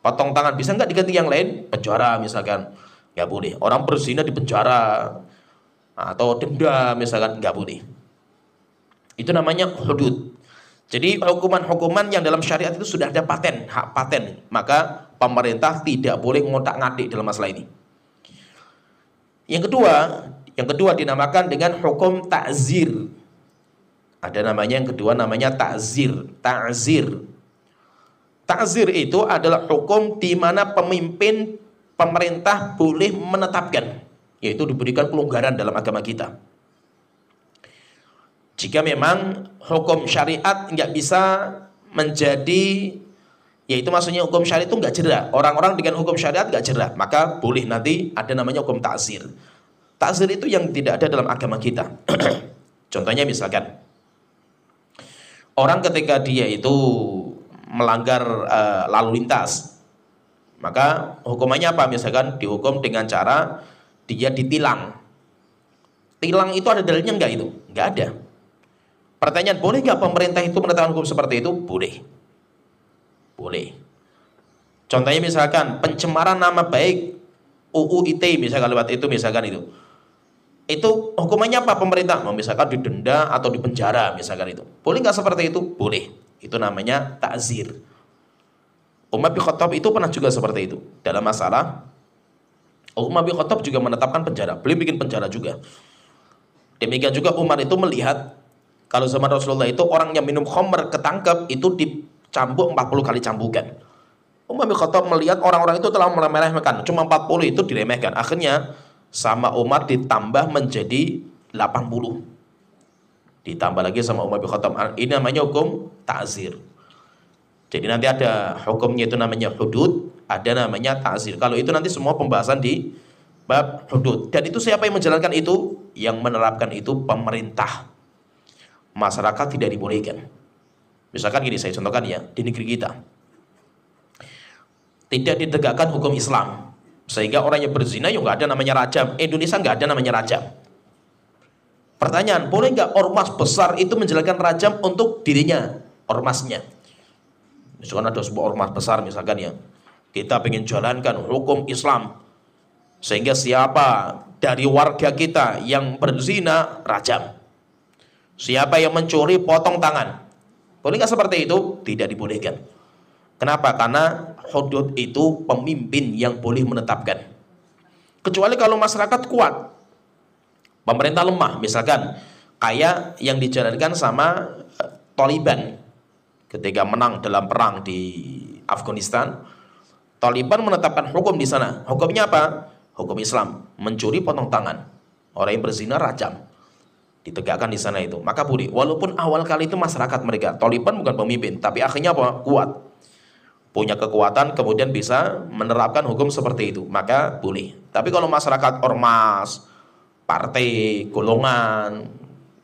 Potong tangan bisa nggak diganti yang lain? Penjara misalkan nggak boleh. Orang berzina di penjara atau denda misalkan nggak boleh. Itu namanya hudud jadi hukuman-hukuman yang dalam syariat itu sudah ada paten, hak paten. Maka pemerintah tidak boleh ngotak-ngatik dalam masalah ini. Yang kedua, yang kedua dinamakan dengan hukum takzir. Ada namanya yang kedua namanya takzir, takzir. Takzir itu adalah hukum di mana pemimpin pemerintah boleh menetapkan, yaitu diberikan pelonggaran dalam agama kita jika memang hukum syariat nggak bisa menjadi yaitu maksudnya hukum syariat itu nggak jerah orang-orang dengan hukum syariat nggak jerah maka boleh nanti ada namanya hukum takzir takzir itu yang tidak ada dalam agama kita [clears throat] contohnya misalkan orang ketika dia itu melanggar uh, lalu lintas maka hukumannya apa misalkan dihukum dengan cara dia ditilang tilang itu ada dalilnya nggak itu nggak ada Pertanyaan, boleh nggak pemerintah itu menetapkan hukum seperti itu? Boleh. Boleh. Contohnya misalkan pencemaran nama baik UU ITE misalkan lewat itu misalkan itu. Itu hukumannya apa pemerintah? Misalkan didenda atau dipenjara misalkan itu. Boleh nggak seperti itu? Boleh. Itu namanya takzir. Umar bin Khattab itu pernah juga seperti itu dalam masalah Umar bin Khattab juga menetapkan penjara, beliau bikin penjara juga. Demikian juga Umar itu melihat kalau zaman Rasulullah itu orang yang minum khamr ketangkep itu dicambuk 40 kali cambukan. Umar bin Khattab melihat orang-orang itu telah meremehkan, cuma 40 itu diremehkan. Akhirnya sama Umar ditambah menjadi 80. Ditambah lagi sama Umar bin Khattab. Ah, ini namanya hukum ta'zir. Jadi nanti ada hukumnya itu namanya hudud, ada namanya ta'zir. Kalau itu nanti semua pembahasan di bab hudud. Dan itu siapa yang menjalankan itu? Yang menerapkan itu pemerintah masyarakat tidak dibolehkan. Misalkan gini saya contohkan ya, di negeri kita tidak ditegakkan hukum Islam sehingga orang yang berzina yang nggak ada namanya rajam Indonesia nggak ada namanya rajam pertanyaan boleh nggak ormas besar itu menjalankan rajam untuk dirinya ormasnya misalkan ada sebuah ormas besar misalkan ya kita ingin jalankan hukum Islam sehingga siapa dari warga kita yang berzina rajam Siapa yang mencuri potong tangan. Boleh nggak seperti itu? Tidak dibolehkan. Kenapa? Karena hudud itu pemimpin yang boleh menetapkan. Kecuali kalau masyarakat kuat, pemerintah lemah, misalkan kayak yang dijalankan sama eh, Taliban ketika menang dalam perang di Afghanistan, Taliban menetapkan hukum di sana. Hukumnya apa? Hukum Islam, mencuri potong tangan. Orang yang berzina rajam ditegakkan di sana itu. Maka Budi, walaupun awal kali itu masyarakat mereka, Taliban bukan pemimpin, tapi akhirnya apa? Kuat. Punya kekuatan, kemudian bisa menerapkan hukum seperti itu. Maka boleh. Tapi kalau masyarakat ormas, partai, golongan,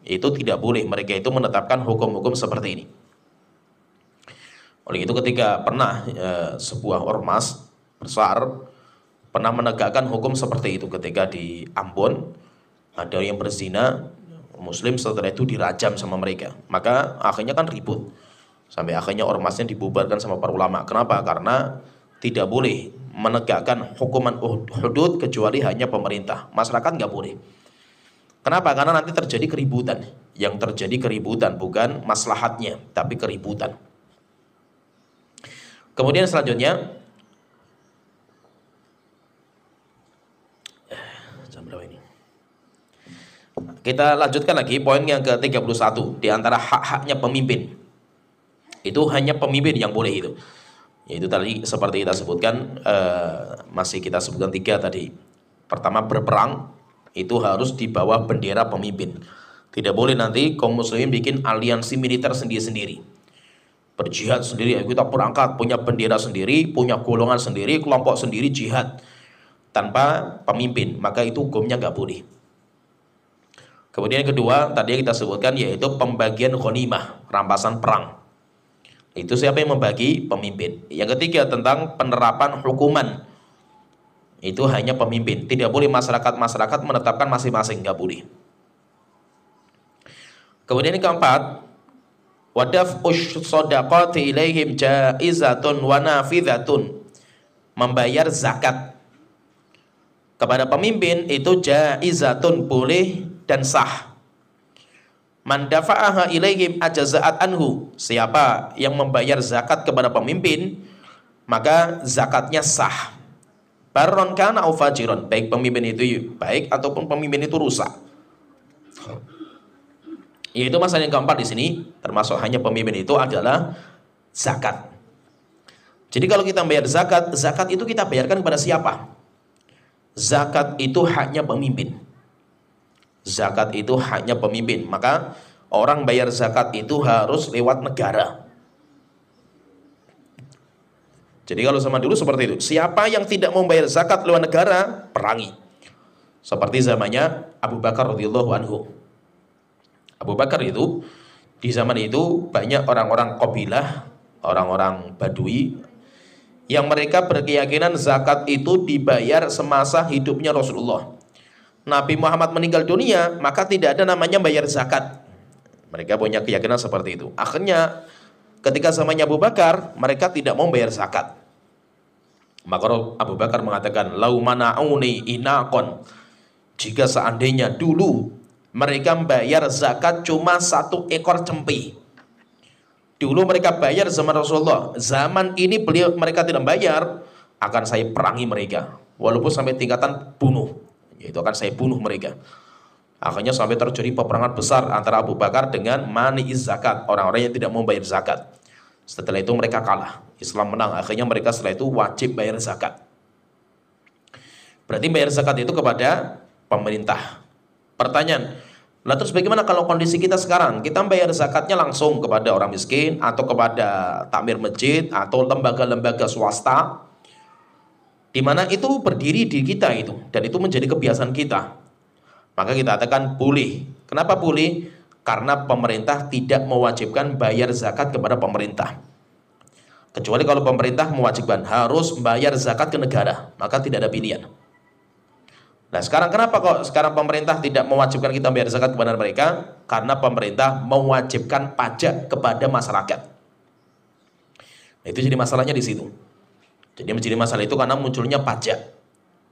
itu tidak boleh. Mereka itu menetapkan hukum-hukum seperti ini. Oleh itu ketika pernah e, sebuah ormas besar pernah menegakkan hukum seperti itu ketika di Ambon ada yang berzina Muslim setelah itu dirajam sama mereka. Maka akhirnya kan ribut. Sampai akhirnya ormasnya dibubarkan sama para ulama. Kenapa? Karena tidak boleh menegakkan hukuman hudud kecuali hanya pemerintah. Masyarakat nggak boleh. Kenapa? Karena nanti terjadi keributan. Yang terjadi keributan bukan maslahatnya, tapi keributan. Kemudian selanjutnya, Kita lanjutkan lagi poin yang ke-31 di antara hak-haknya pemimpin. Itu hanya pemimpin yang boleh itu. Yaitu tadi seperti kita sebutkan uh, masih kita sebutkan tiga tadi. Pertama berperang itu harus di bawah bendera pemimpin. Tidak boleh nanti kaum muslimin bikin aliansi militer sendiri-sendiri. Berjihad sendiri, kita perangkat punya bendera sendiri, punya golongan sendiri, kelompok sendiri jihad tanpa pemimpin, maka itu hukumnya nggak boleh. Kemudian yang kedua, hmm. tadi kita sebutkan yaitu pembagian konimah, rampasan perang. Itu siapa yang membagi? Pemimpin. Yang ketiga tentang penerapan hukuman. Itu hanya pemimpin. Tidak boleh masyarakat-masyarakat menetapkan masing-masing, nggak boleh. Kemudian yang keempat, wadaf usyodakati ilaihim jaizatun wanafidatun membayar zakat kepada pemimpin itu jaizatun boleh dan sah. Man dafa'aha ilaihim ajaza'at anhu. Siapa yang membayar zakat kepada pemimpin, maka zakatnya sah. Baron kana au fajiron, baik pemimpin itu baik ataupun pemimpin itu rusak. Yaitu masalah yang keempat di sini, termasuk hanya pemimpin itu adalah zakat. Jadi kalau kita bayar zakat, zakat itu kita bayarkan kepada siapa? Zakat itu haknya pemimpin. Zakat itu haknya pemimpin. Maka orang bayar zakat itu harus lewat negara. Jadi kalau zaman dulu seperti itu. Siapa yang tidak mau bayar zakat lewat negara, perangi. Seperti zamannya Abu Bakar radhiyallahu anhu. Abu Bakar itu di zaman itu banyak orang-orang kabilah, orang-orang Badui yang mereka berkeyakinan zakat itu dibayar semasa hidupnya Rasulullah. Nabi Muhammad meninggal dunia, maka tidak ada namanya bayar zakat. Mereka punya keyakinan seperti itu. Akhirnya ketika zamannya Abu Bakar, mereka tidak mau bayar zakat. Maka Abu Bakar mengatakan, "Lau mana'uni inakon." Jika seandainya dulu mereka bayar zakat cuma satu ekor cempi. Dulu mereka bayar zaman Rasulullah. Zaman ini beliau mereka tidak bayar, akan saya perangi mereka. Walaupun sampai tingkatan bunuh. Yaitu akan saya bunuh mereka. Akhirnya sampai terjadi peperangan besar antara Abu Bakar dengan mani'iz zakat, orang-orang yang tidak membayar zakat. Setelah itu mereka kalah. Islam menang. Akhirnya mereka setelah itu wajib bayar zakat. Berarti bayar zakat itu kepada pemerintah. Pertanyaan, lalu terus bagaimana kalau kondisi kita sekarang? Kita bayar zakatnya langsung kepada orang miskin atau kepada takmir masjid atau lembaga-lembaga swasta di mana itu berdiri di kita itu dan itu menjadi kebiasaan kita. Maka kita katakan pulih. Kenapa pulih? Karena pemerintah tidak mewajibkan bayar zakat kepada pemerintah. Kecuali kalau pemerintah mewajibkan harus bayar zakat ke negara, maka tidak ada pilihan. Nah sekarang kenapa kok sekarang pemerintah tidak mewajibkan kita bayar zakat kepada mereka? Karena pemerintah mewajibkan pajak kepada masyarakat. Nah, itu jadi masalahnya di situ. Jadi menjadi masalah itu karena munculnya pajak.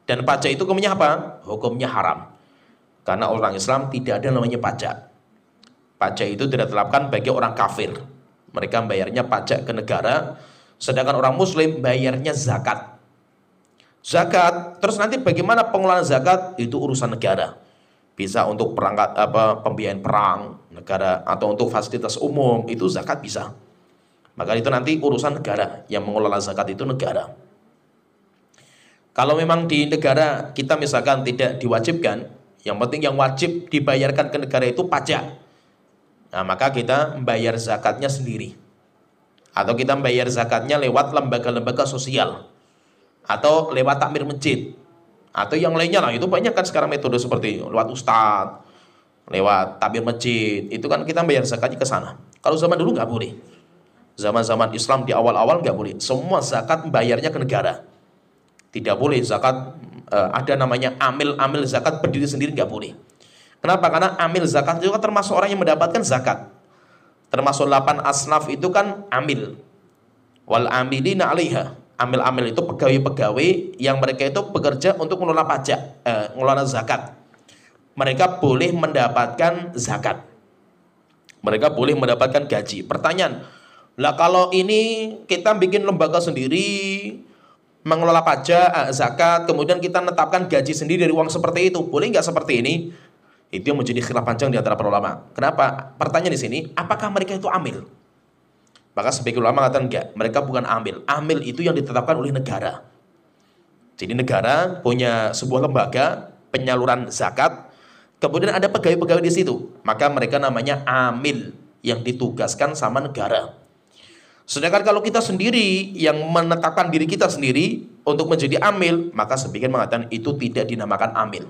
Dan pajak itu hukumnya apa? Hukumnya haram. Karena orang Islam tidak ada namanya pajak. Pajak itu tidak terapkan bagi orang kafir. Mereka bayarnya pajak ke negara, sedangkan orang muslim bayarnya zakat. Zakat, terus nanti bagaimana pengelolaan zakat itu urusan negara. Bisa untuk perangkat apa pembiayaan perang negara atau untuk fasilitas umum itu zakat bisa. Maka itu nanti urusan negara yang mengelola zakat itu negara. Kalau memang di negara kita misalkan tidak diwajibkan, yang penting yang wajib dibayarkan ke negara itu pajak. Nah, maka kita membayar zakatnya sendiri. Atau kita membayar zakatnya lewat lembaga-lembaga sosial. Atau lewat takmir masjid. Atau yang lainnya lah, itu banyak kan sekarang metode seperti lewat ustadz, lewat takmir masjid itu kan kita bayar zakatnya ke sana kalau zaman dulu nggak boleh Zaman-zaman Islam di awal-awal nggak boleh. Semua zakat bayarnya ke negara. Tidak boleh zakat eh, ada namanya amil-amil zakat berdiri sendiri nggak boleh. Kenapa? Karena amil zakat itu kan termasuk orang yang mendapatkan zakat. Termasuk 8 asnaf itu kan amil. Wal amilina alaiha. Amil-amil itu pegawai-pegawai yang mereka itu bekerja untuk mengelola pajak, eh, zakat. Mereka boleh mendapatkan zakat. Mereka boleh mendapatkan gaji. Pertanyaan, lah kalau ini kita bikin lembaga sendiri, mengelola pajak, eh, zakat, kemudian kita menetapkan gaji sendiri dari uang seperti itu, boleh nggak seperti ini? Itu yang menjadi khilaf panjang di antara para ulama. Kenapa? Pertanyaan di sini, apakah mereka itu amil? Maka sebagai ulama mengatakan enggak, mereka bukan amil. Amil itu yang ditetapkan oleh negara. Jadi negara punya sebuah lembaga penyaluran zakat, kemudian ada pegawai-pegawai di situ. Maka mereka namanya amil yang ditugaskan sama negara. Sedangkan kalau kita sendiri yang menetapkan diri kita sendiri untuk menjadi amil, maka sebagian mengatakan itu tidak dinamakan amil.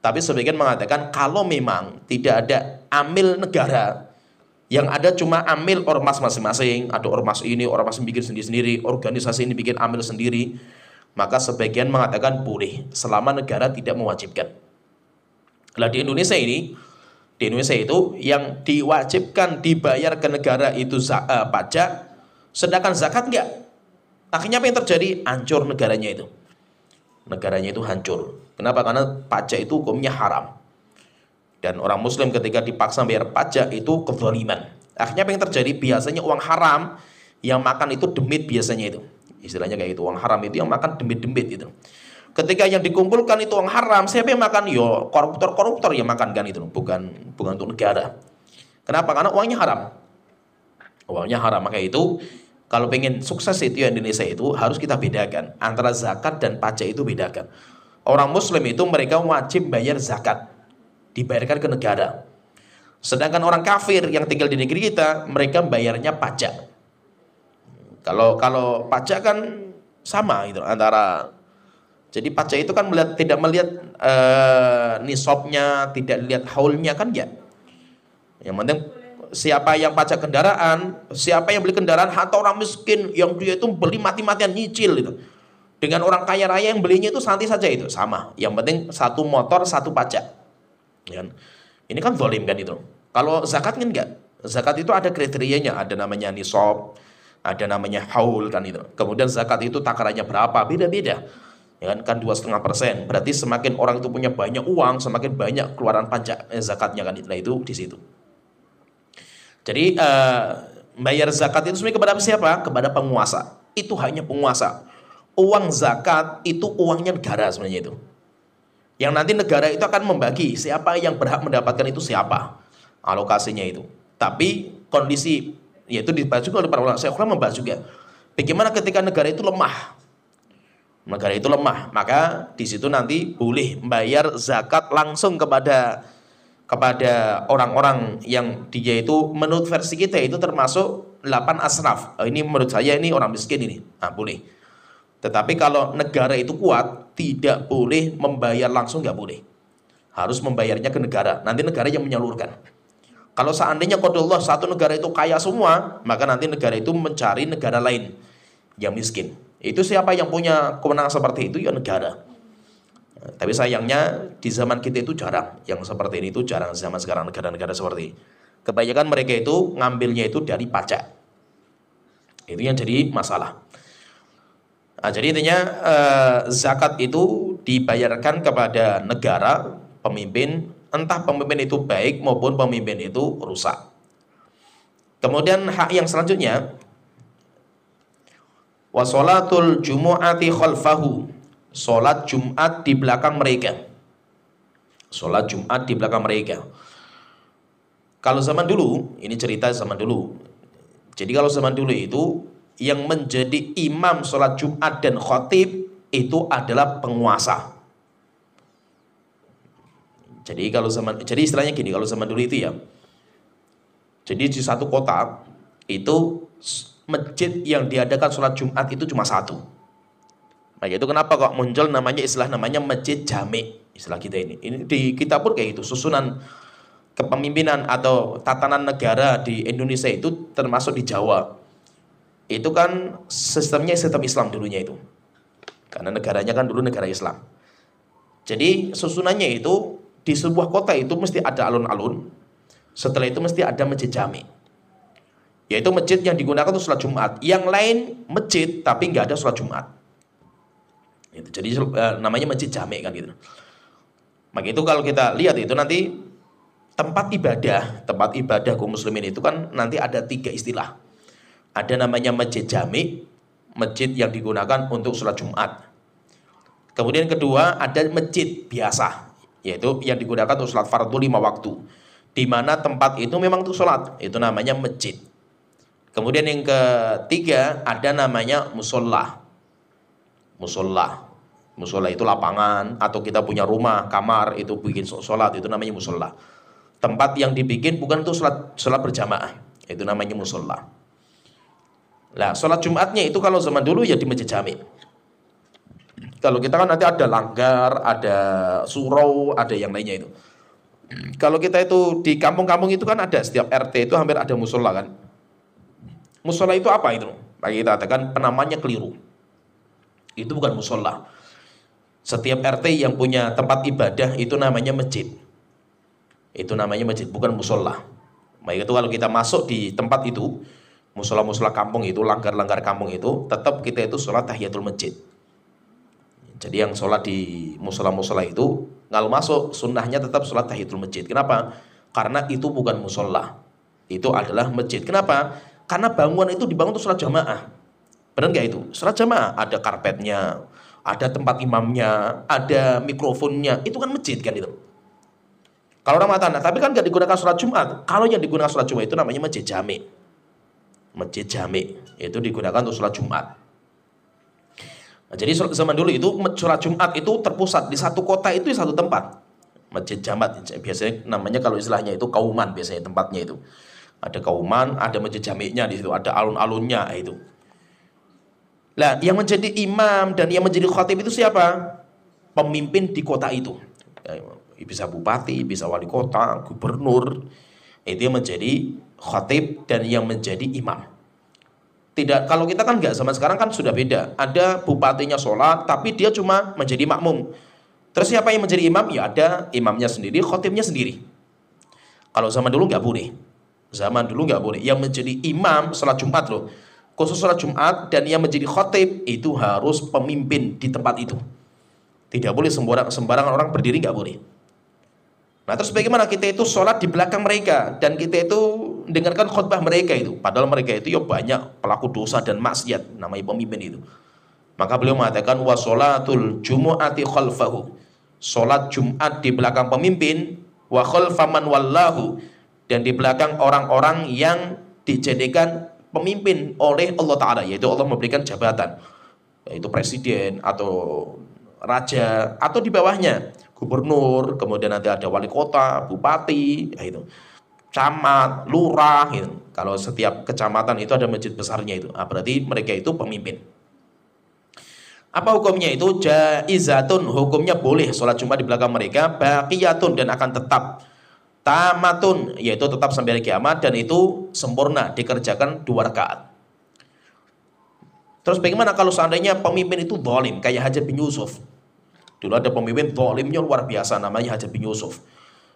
Tapi sebagian mengatakan kalau memang tidak ada amil negara, yang ada cuma amil ormas masing-masing, ada ormas ini, ormas yang bikin sendiri-sendiri, organisasi ini bikin amil sendiri, maka sebagian mengatakan boleh selama negara tidak mewajibkan. Nah di Indonesia ini di Indonesia itu yang diwajibkan dibayar ke negara itu uh, pajak, sedangkan zakat enggak. Akhirnya apa yang terjadi? Hancur negaranya itu. Negaranya itu hancur. Kenapa? Karena pajak itu hukumnya haram. Dan orang muslim ketika dipaksa bayar pajak itu kezaliman. Akhirnya apa yang terjadi? Biasanya uang haram yang makan itu demit biasanya itu. Istilahnya kayak itu, uang haram itu yang makan demit-demit itu. Ketika yang dikumpulkan itu uang haram, siapa yang makan? Yo, ya, koruptor-koruptor yang makan kan itu, bukan bukan untuk negara. Kenapa? Karena uangnya haram. Uangnya haram, maka itu kalau pengen sukses itu Indonesia itu harus kita bedakan antara zakat dan pajak itu bedakan. Orang Muslim itu mereka wajib bayar zakat, dibayarkan ke negara. Sedangkan orang kafir yang tinggal di negeri kita, mereka bayarnya pajak. Kalau kalau pajak kan sama itu antara jadi pajak itu kan melihat, tidak melihat e, nisabnya, tidak lihat haulnya kan ya. Yang penting siapa yang pajak kendaraan, siapa yang beli kendaraan atau orang miskin yang dia itu beli mati-matian nyicil itu. Dengan orang kaya raya yang belinya itu santai saja itu sama. Yang penting satu motor satu pajak. Ya Ini kan zalim kan itu. Kalau zakat kan enggak. Zakat itu ada kriterianya, ada namanya nisab, ada namanya haul kan itu. Kemudian zakat itu takarannya berapa? Beda-beda ya kan kan dua setengah persen berarti semakin orang itu punya banyak uang semakin banyak keluaran pajak eh, zakatnya kan nah itu di situ jadi eh, bayar zakat itu sebenarnya kepada siapa kepada penguasa itu hanya penguasa uang zakat itu uangnya negara sebenarnya itu yang nanti negara itu akan membagi siapa yang berhak mendapatkan itu siapa alokasinya itu tapi kondisi yaitu dibahas juga oleh para ulama saya ulama membahas juga bagaimana ketika negara itu lemah negara itu lemah maka di situ nanti boleh membayar zakat langsung kepada kepada orang-orang yang dia itu menurut versi kita itu termasuk 8 asnaf eh, ini menurut saya ini orang miskin ini nah boleh tetapi kalau negara itu kuat tidak boleh membayar langsung nggak boleh harus membayarnya ke negara nanti negara yang menyalurkan kalau seandainya kodullah satu negara itu kaya semua maka nanti negara itu mencari negara lain yang miskin itu siapa yang punya kewenangan seperti itu? Ya negara. Tapi sayangnya di zaman kita itu jarang. Yang seperti ini itu jarang zaman sekarang negara-negara seperti ini. Kebanyakan mereka itu ngambilnya itu dari pajak. Itu yang jadi masalah. Nah, jadi intinya eh, zakat itu dibayarkan kepada negara, pemimpin, entah pemimpin itu baik maupun pemimpin itu rusak. Kemudian hak yang selanjutnya wa salatul jumu'ati khalfahu salat Jumat di belakang mereka salat Jumat di belakang mereka kalau zaman dulu ini cerita zaman dulu jadi kalau zaman dulu itu yang menjadi imam salat Jumat dan khatib itu adalah penguasa jadi kalau zaman jadi istilahnya gini kalau zaman dulu itu ya jadi di satu kota itu masjid yang diadakan sholat Jumat itu cuma satu. Nah, itu kenapa kok muncul namanya istilah namanya masjid jamik istilah kita ini. Ini di kita pun kayak itu Susunan kepemimpinan atau tatanan negara di Indonesia itu termasuk di Jawa. Itu kan sistemnya sistem Islam dulunya itu. Karena negaranya kan dulu negara Islam. Jadi susunannya itu di sebuah kota itu mesti ada alun-alun. Setelah itu mesti ada masjid jamik. Yaitu masjid yang digunakan untuk sholat Jumat. Yang lain masjid tapi nggak ada sholat Jumat. Gitu. Jadi eh, namanya masjid jamek kan gitu. Maka itu kalau kita lihat itu nanti tempat ibadah, tempat ibadah kaum muslimin itu kan nanti ada tiga istilah. Ada namanya masjid jamek, masjid yang digunakan untuk sholat Jumat. Kemudian kedua ada masjid biasa, yaitu yang digunakan untuk sholat fardu lima waktu di mana tempat itu memang untuk sholat itu namanya masjid Kemudian yang ketiga ada namanya musola. Musola. Musola itu lapangan atau kita punya rumah, kamar itu bikin sholat itu namanya musola. Tempat yang dibikin bukan untuk sholat, sholat berjamaah, itu namanya musola. Nah, sholat Jumatnya itu kalau zaman dulu ya di masjid jami. Kalau kita kan nanti ada langgar, ada surau, ada yang lainnya itu. Kalau kita itu di kampung-kampung itu kan ada setiap RT itu hampir ada musola kan. Musola itu apa itu? Bagi kita katakan penamanya keliru. Itu bukan musola. Setiap RT yang punya tempat ibadah itu namanya masjid. Itu namanya masjid, bukan musola. Baik itu kalau kita masuk di tempat itu, musola-musola kampung itu, langgar-langgar kampung itu, tetap kita itu sholat tahiyatul masjid. Jadi yang sholat di musola-musola itu, kalau masuk sunnahnya tetap sholat tahiyatul masjid. Kenapa? Karena itu bukan musola, itu adalah masjid. Kenapa? Karena bangunan itu dibangun untuk sholat jamaah. Benar nggak itu? Sholat jamaah ada karpetnya, ada tempat imamnya, ada mikrofonnya. Itu kan masjid kan itu. Kalau orang mata nah, tapi kan nggak digunakan sholat Jumat. Kalau yang digunakan sholat Jumat itu namanya masjid jami. Masjid jami itu digunakan untuk sholat Jumat. Nah, jadi zaman dulu itu sholat Jumat itu terpusat di satu kota itu di satu tempat. Masjid jamat biasanya namanya kalau istilahnya itu kauman biasanya tempatnya itu. Ada kauman, ada masjid jamiknya di situ, ada alun-alunnya itu. Lah, yang menjadi imam dan yang menjadi khatib itu siapa? Pemimpin di kota itu. Ya, bisa bupati, bisa wali kota, gubernur. Itu yang menjadi khatib dan yang menjadi imam. Tidak, kalau kita kan nggak sama sekarang kan sudah beda. Ada bupatinya sholat, tapi dia cuma menjadi makmum. Terus siapa yang menjadi imam? Ya ada imamnya sendiri, khotibnya sendiri. Kalau sama dulu nggak boleh. Zaman dulu nggak boleh. Yang menjadi imam sholat Jumat loh. Khusus sholat Jumat dan yang menjadi khotib itu harus pemimpin di tempat itu. Tidak boleh sembarang, sembarangan orang berdiri nggak boleh. Nah terus bagaimana kita itu sholat di belakang mereka dan kita itu dengarkan khutbah mereka itu. Padahal mereka itu ya banyak pelaku dosa dan maksiat namanya pemimpin itu. Maka beliau mengatakan wa sholatul jumu'ati khalfahu. Sholat Jumat di belakang pemimpin wa khalfaman wallahu dan di belakang orang-orang yang dijadikan pemimpin oleh Allah Ta'ala yaitu Allah memberikan jabatan yaitu presiden atau raja atau di bawahnya gubernur kemudian nanti ada wali kota bupati ya itu camat lurah gitu. kalau setiap kecamatan itu ada masjid besarnya itu nah, berarti mereka itu pemimpin apa hukumnya itu jaizatun hukumnya boleh sholat jumat di belakang mereka baqiyatun dan akan tetap tamatun yaitu tetap sampai hari kiamat dan itu sempurna dikerjakan dua rakaat. Terus bagaimana kalau seandainya pemimpin itu dolim, kayak Hajar bin Yusuf? Dulu ada pemimpin dolimnya luar biasa namanya Hajar bin Yusuf.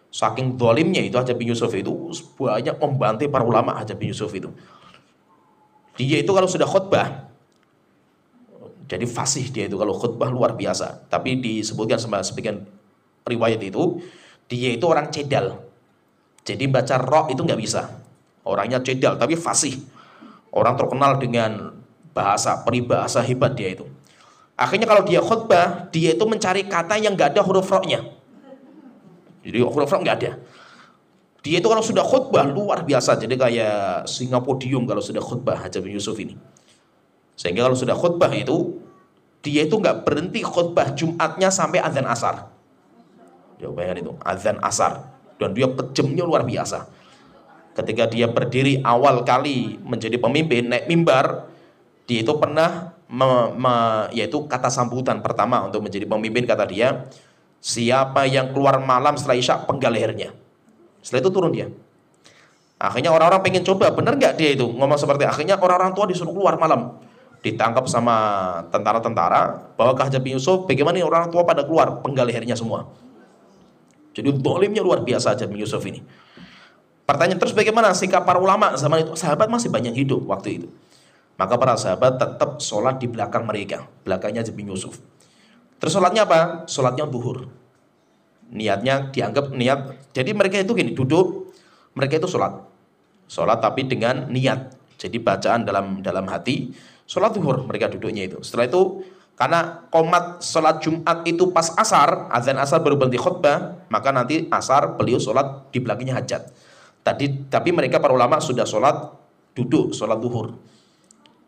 Saking dolimnya itu Hajar bin Yusuf itu banyak membantai para ulama Hajar bin Yusuf itu. Dia itu kalau sudah khutbah jadi fasih dia itu kalau khutbah luar biasa. Tapi disebutkan sebagian riwayat itu dia itu orang cedal jadi baca roh itu nggak bisa. Orangnya cedal tapi fasih. Orang terkenal dengan bahasa peribahasa hebat dia itu. Akhirnya kalau dia khutbah, dia itu mencari kata yang nggak ada huruf roknya. Jadi huruf rok nggak ada. Dia itu kalau sudah khutbah luar biasa. Jadi kayak Singapodium kalau sudah khutbah Haji bin Yusuf ini. Sehingga kalau sudah khutbah itu dia itu nggak berhenti khutbah Jumatnya sampai azan asar. Ya bayangkan itu, azan asar dan dia pejamnya luar biasa ketika dia berdiri awal kali menjadi pemimpin naik mimbar dia itu pernah me, me, yaitu kata sambutan pertama untuk menjadi pemimpin kata dia siapa yang keluar malam setelah isya penggal lehernya setelah itu turun dia akhirnya orang-orang pengen coba benar nggak dia itu ngomong seperti akhirnya orang-orang tua disuruh keluar malam ditangkap sama tentara-tentara Bahwa ke Yusuf bagaimana orang tua pada keluar penggal lehernya semua jadi dolimnya luar biasa aja bin Yusuf ini. Pertanyaan terus bagaimana sikap para ulama zaman itu? Sahabat masih banyak hidup waktu itu. Maka para sahabat tetap sholat di belakang mereka. Belakangnya jadi bin Yusuf. Terus sholatnya apa? Sholatnya buhur. Niatnya dianggap niat. Jadi mereka itu gini, duduk. Mereka itu sholat. Sholat tapi dengan niat. Jadi bacaan dalam dalam hati. Sholat duhur mereka duduknya itu. Setelah itu karena komat sholat Jumat itu pas asar, azan asar baru berhenti khutbah, maka nanti asar beliau sholat di belakangnya hajat. Tadi tapi mereka para ulama sudah sholat duduk, sholat duhur.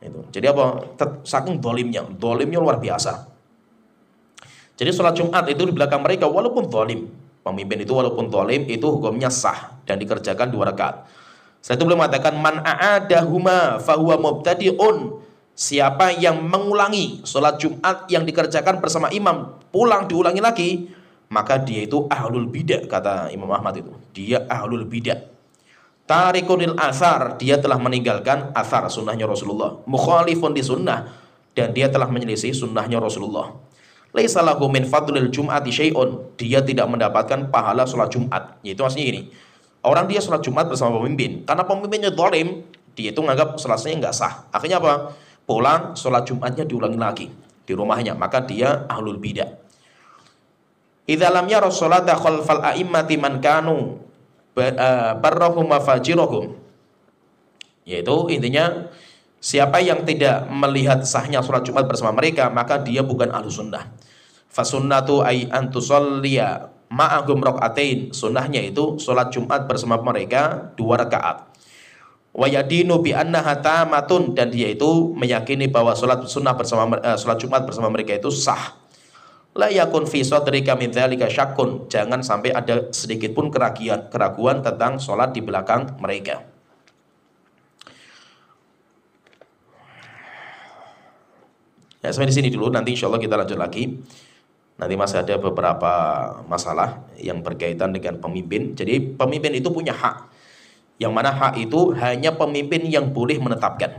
Itu. Jadi apa? Saking dolimnya, dolimnya luar biasa. Jadi sholat Jumat itu di belakang mereka walaupun dolim, pemimpin itu walaupun dolim itu hukumnya sah dan dikerjakan dua rakaat. saya itu belum mengatakan man a'adahuma fahuwa mubtadi'un Siapa yang mengulangi sholat Jumat yang dikerjakan bersama imam pulang diulangi lagi, maka dia itu ahlul bidah kata Imam Ahmad itu. Dia ahlul bidah. Tarikunil asar, dia telah meninggalkan asar sunnahnya Rasulullah. Mukhalifun di sunnah dan dia telah menyelisih sunnahnya Rasulullah. Laisa min fadlil jum'ati syai'un. Dia tidak mendapatkan pahala sholat Jumat. Yaitu maksudnya ini, Orang dia sholat Jumat bersama pemimpin. Karena pemimpinnya dolim, dia itu menganggap sholatnya nggak sah. Akhirnya apa? pulang sholat Jumatnya diulangi lagi di rumahnya maka dia ahlul bidah Di dalamnya Rasulullah sholata khalfal a'immati man kanu eh, barrahum wa fajirahum yaitu intinya siapa yang tidak melihat sahnya sholat Jumat bersama mereka maka dia bukan ahlu sunnah fasunnatu ay antusalliya ma'ahum rakaatain sunnahnya itu sholat Jumat bersama mereka dua rakaat wayadinu bi anna tamatun dan dia itu meyakini bahwa salat sunnah bersama eh, salat Jumat bersama mereka itu sah. La yakun fi sadrika min dzalika syakkun. Jangan sampai ada sedikit pun keraguan keraguan tentang salat di belakang mereka. Ya, sampai di sini dulu nanti insyaallah kita lanjut lagi. Nanti masih ada beberapa masalah yang berkaitan dengan pemimpin. Jadi pemimpin itu punya hak yang mana hak itu hanya pemimpin yang boleh menetapkan.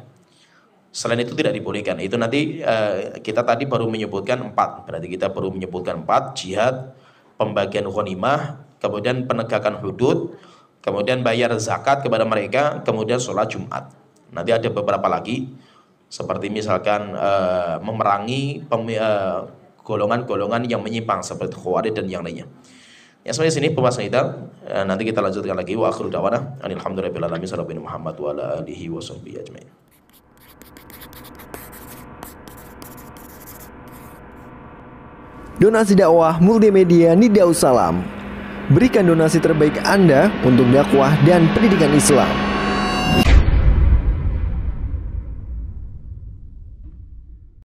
Selain itu tidak dibolehkan. Itu nanti uh, kita tadi baru menyebutkan empat. Berarti kita baru menyebutkan empat. Jihad, pembagian ghanimah, kemudian penegakan hudud, kemudian bayar zakat kepada mereka, kemudian sholat Jumat. Nanti ada beberapa lagi seperti misalkan uh, memerangi eh, golongan-golongan uh, yang menyimpang seperti khawarij dan yang lainnya. Ya sampai sini pembahasan kita. Eh, nanti kita lanjutkan lagi. Wa akhiru da'wana. Alhamdulillahirrahmanirrahim. Salamu'alaikum alaihi Muhammad wa ala alihi wa sahbihi ajma'in. Donasi dakwah multimedia Nida Salam. Berikan donasi terbaik Anda untuk dakwah dan pendidikan Islam.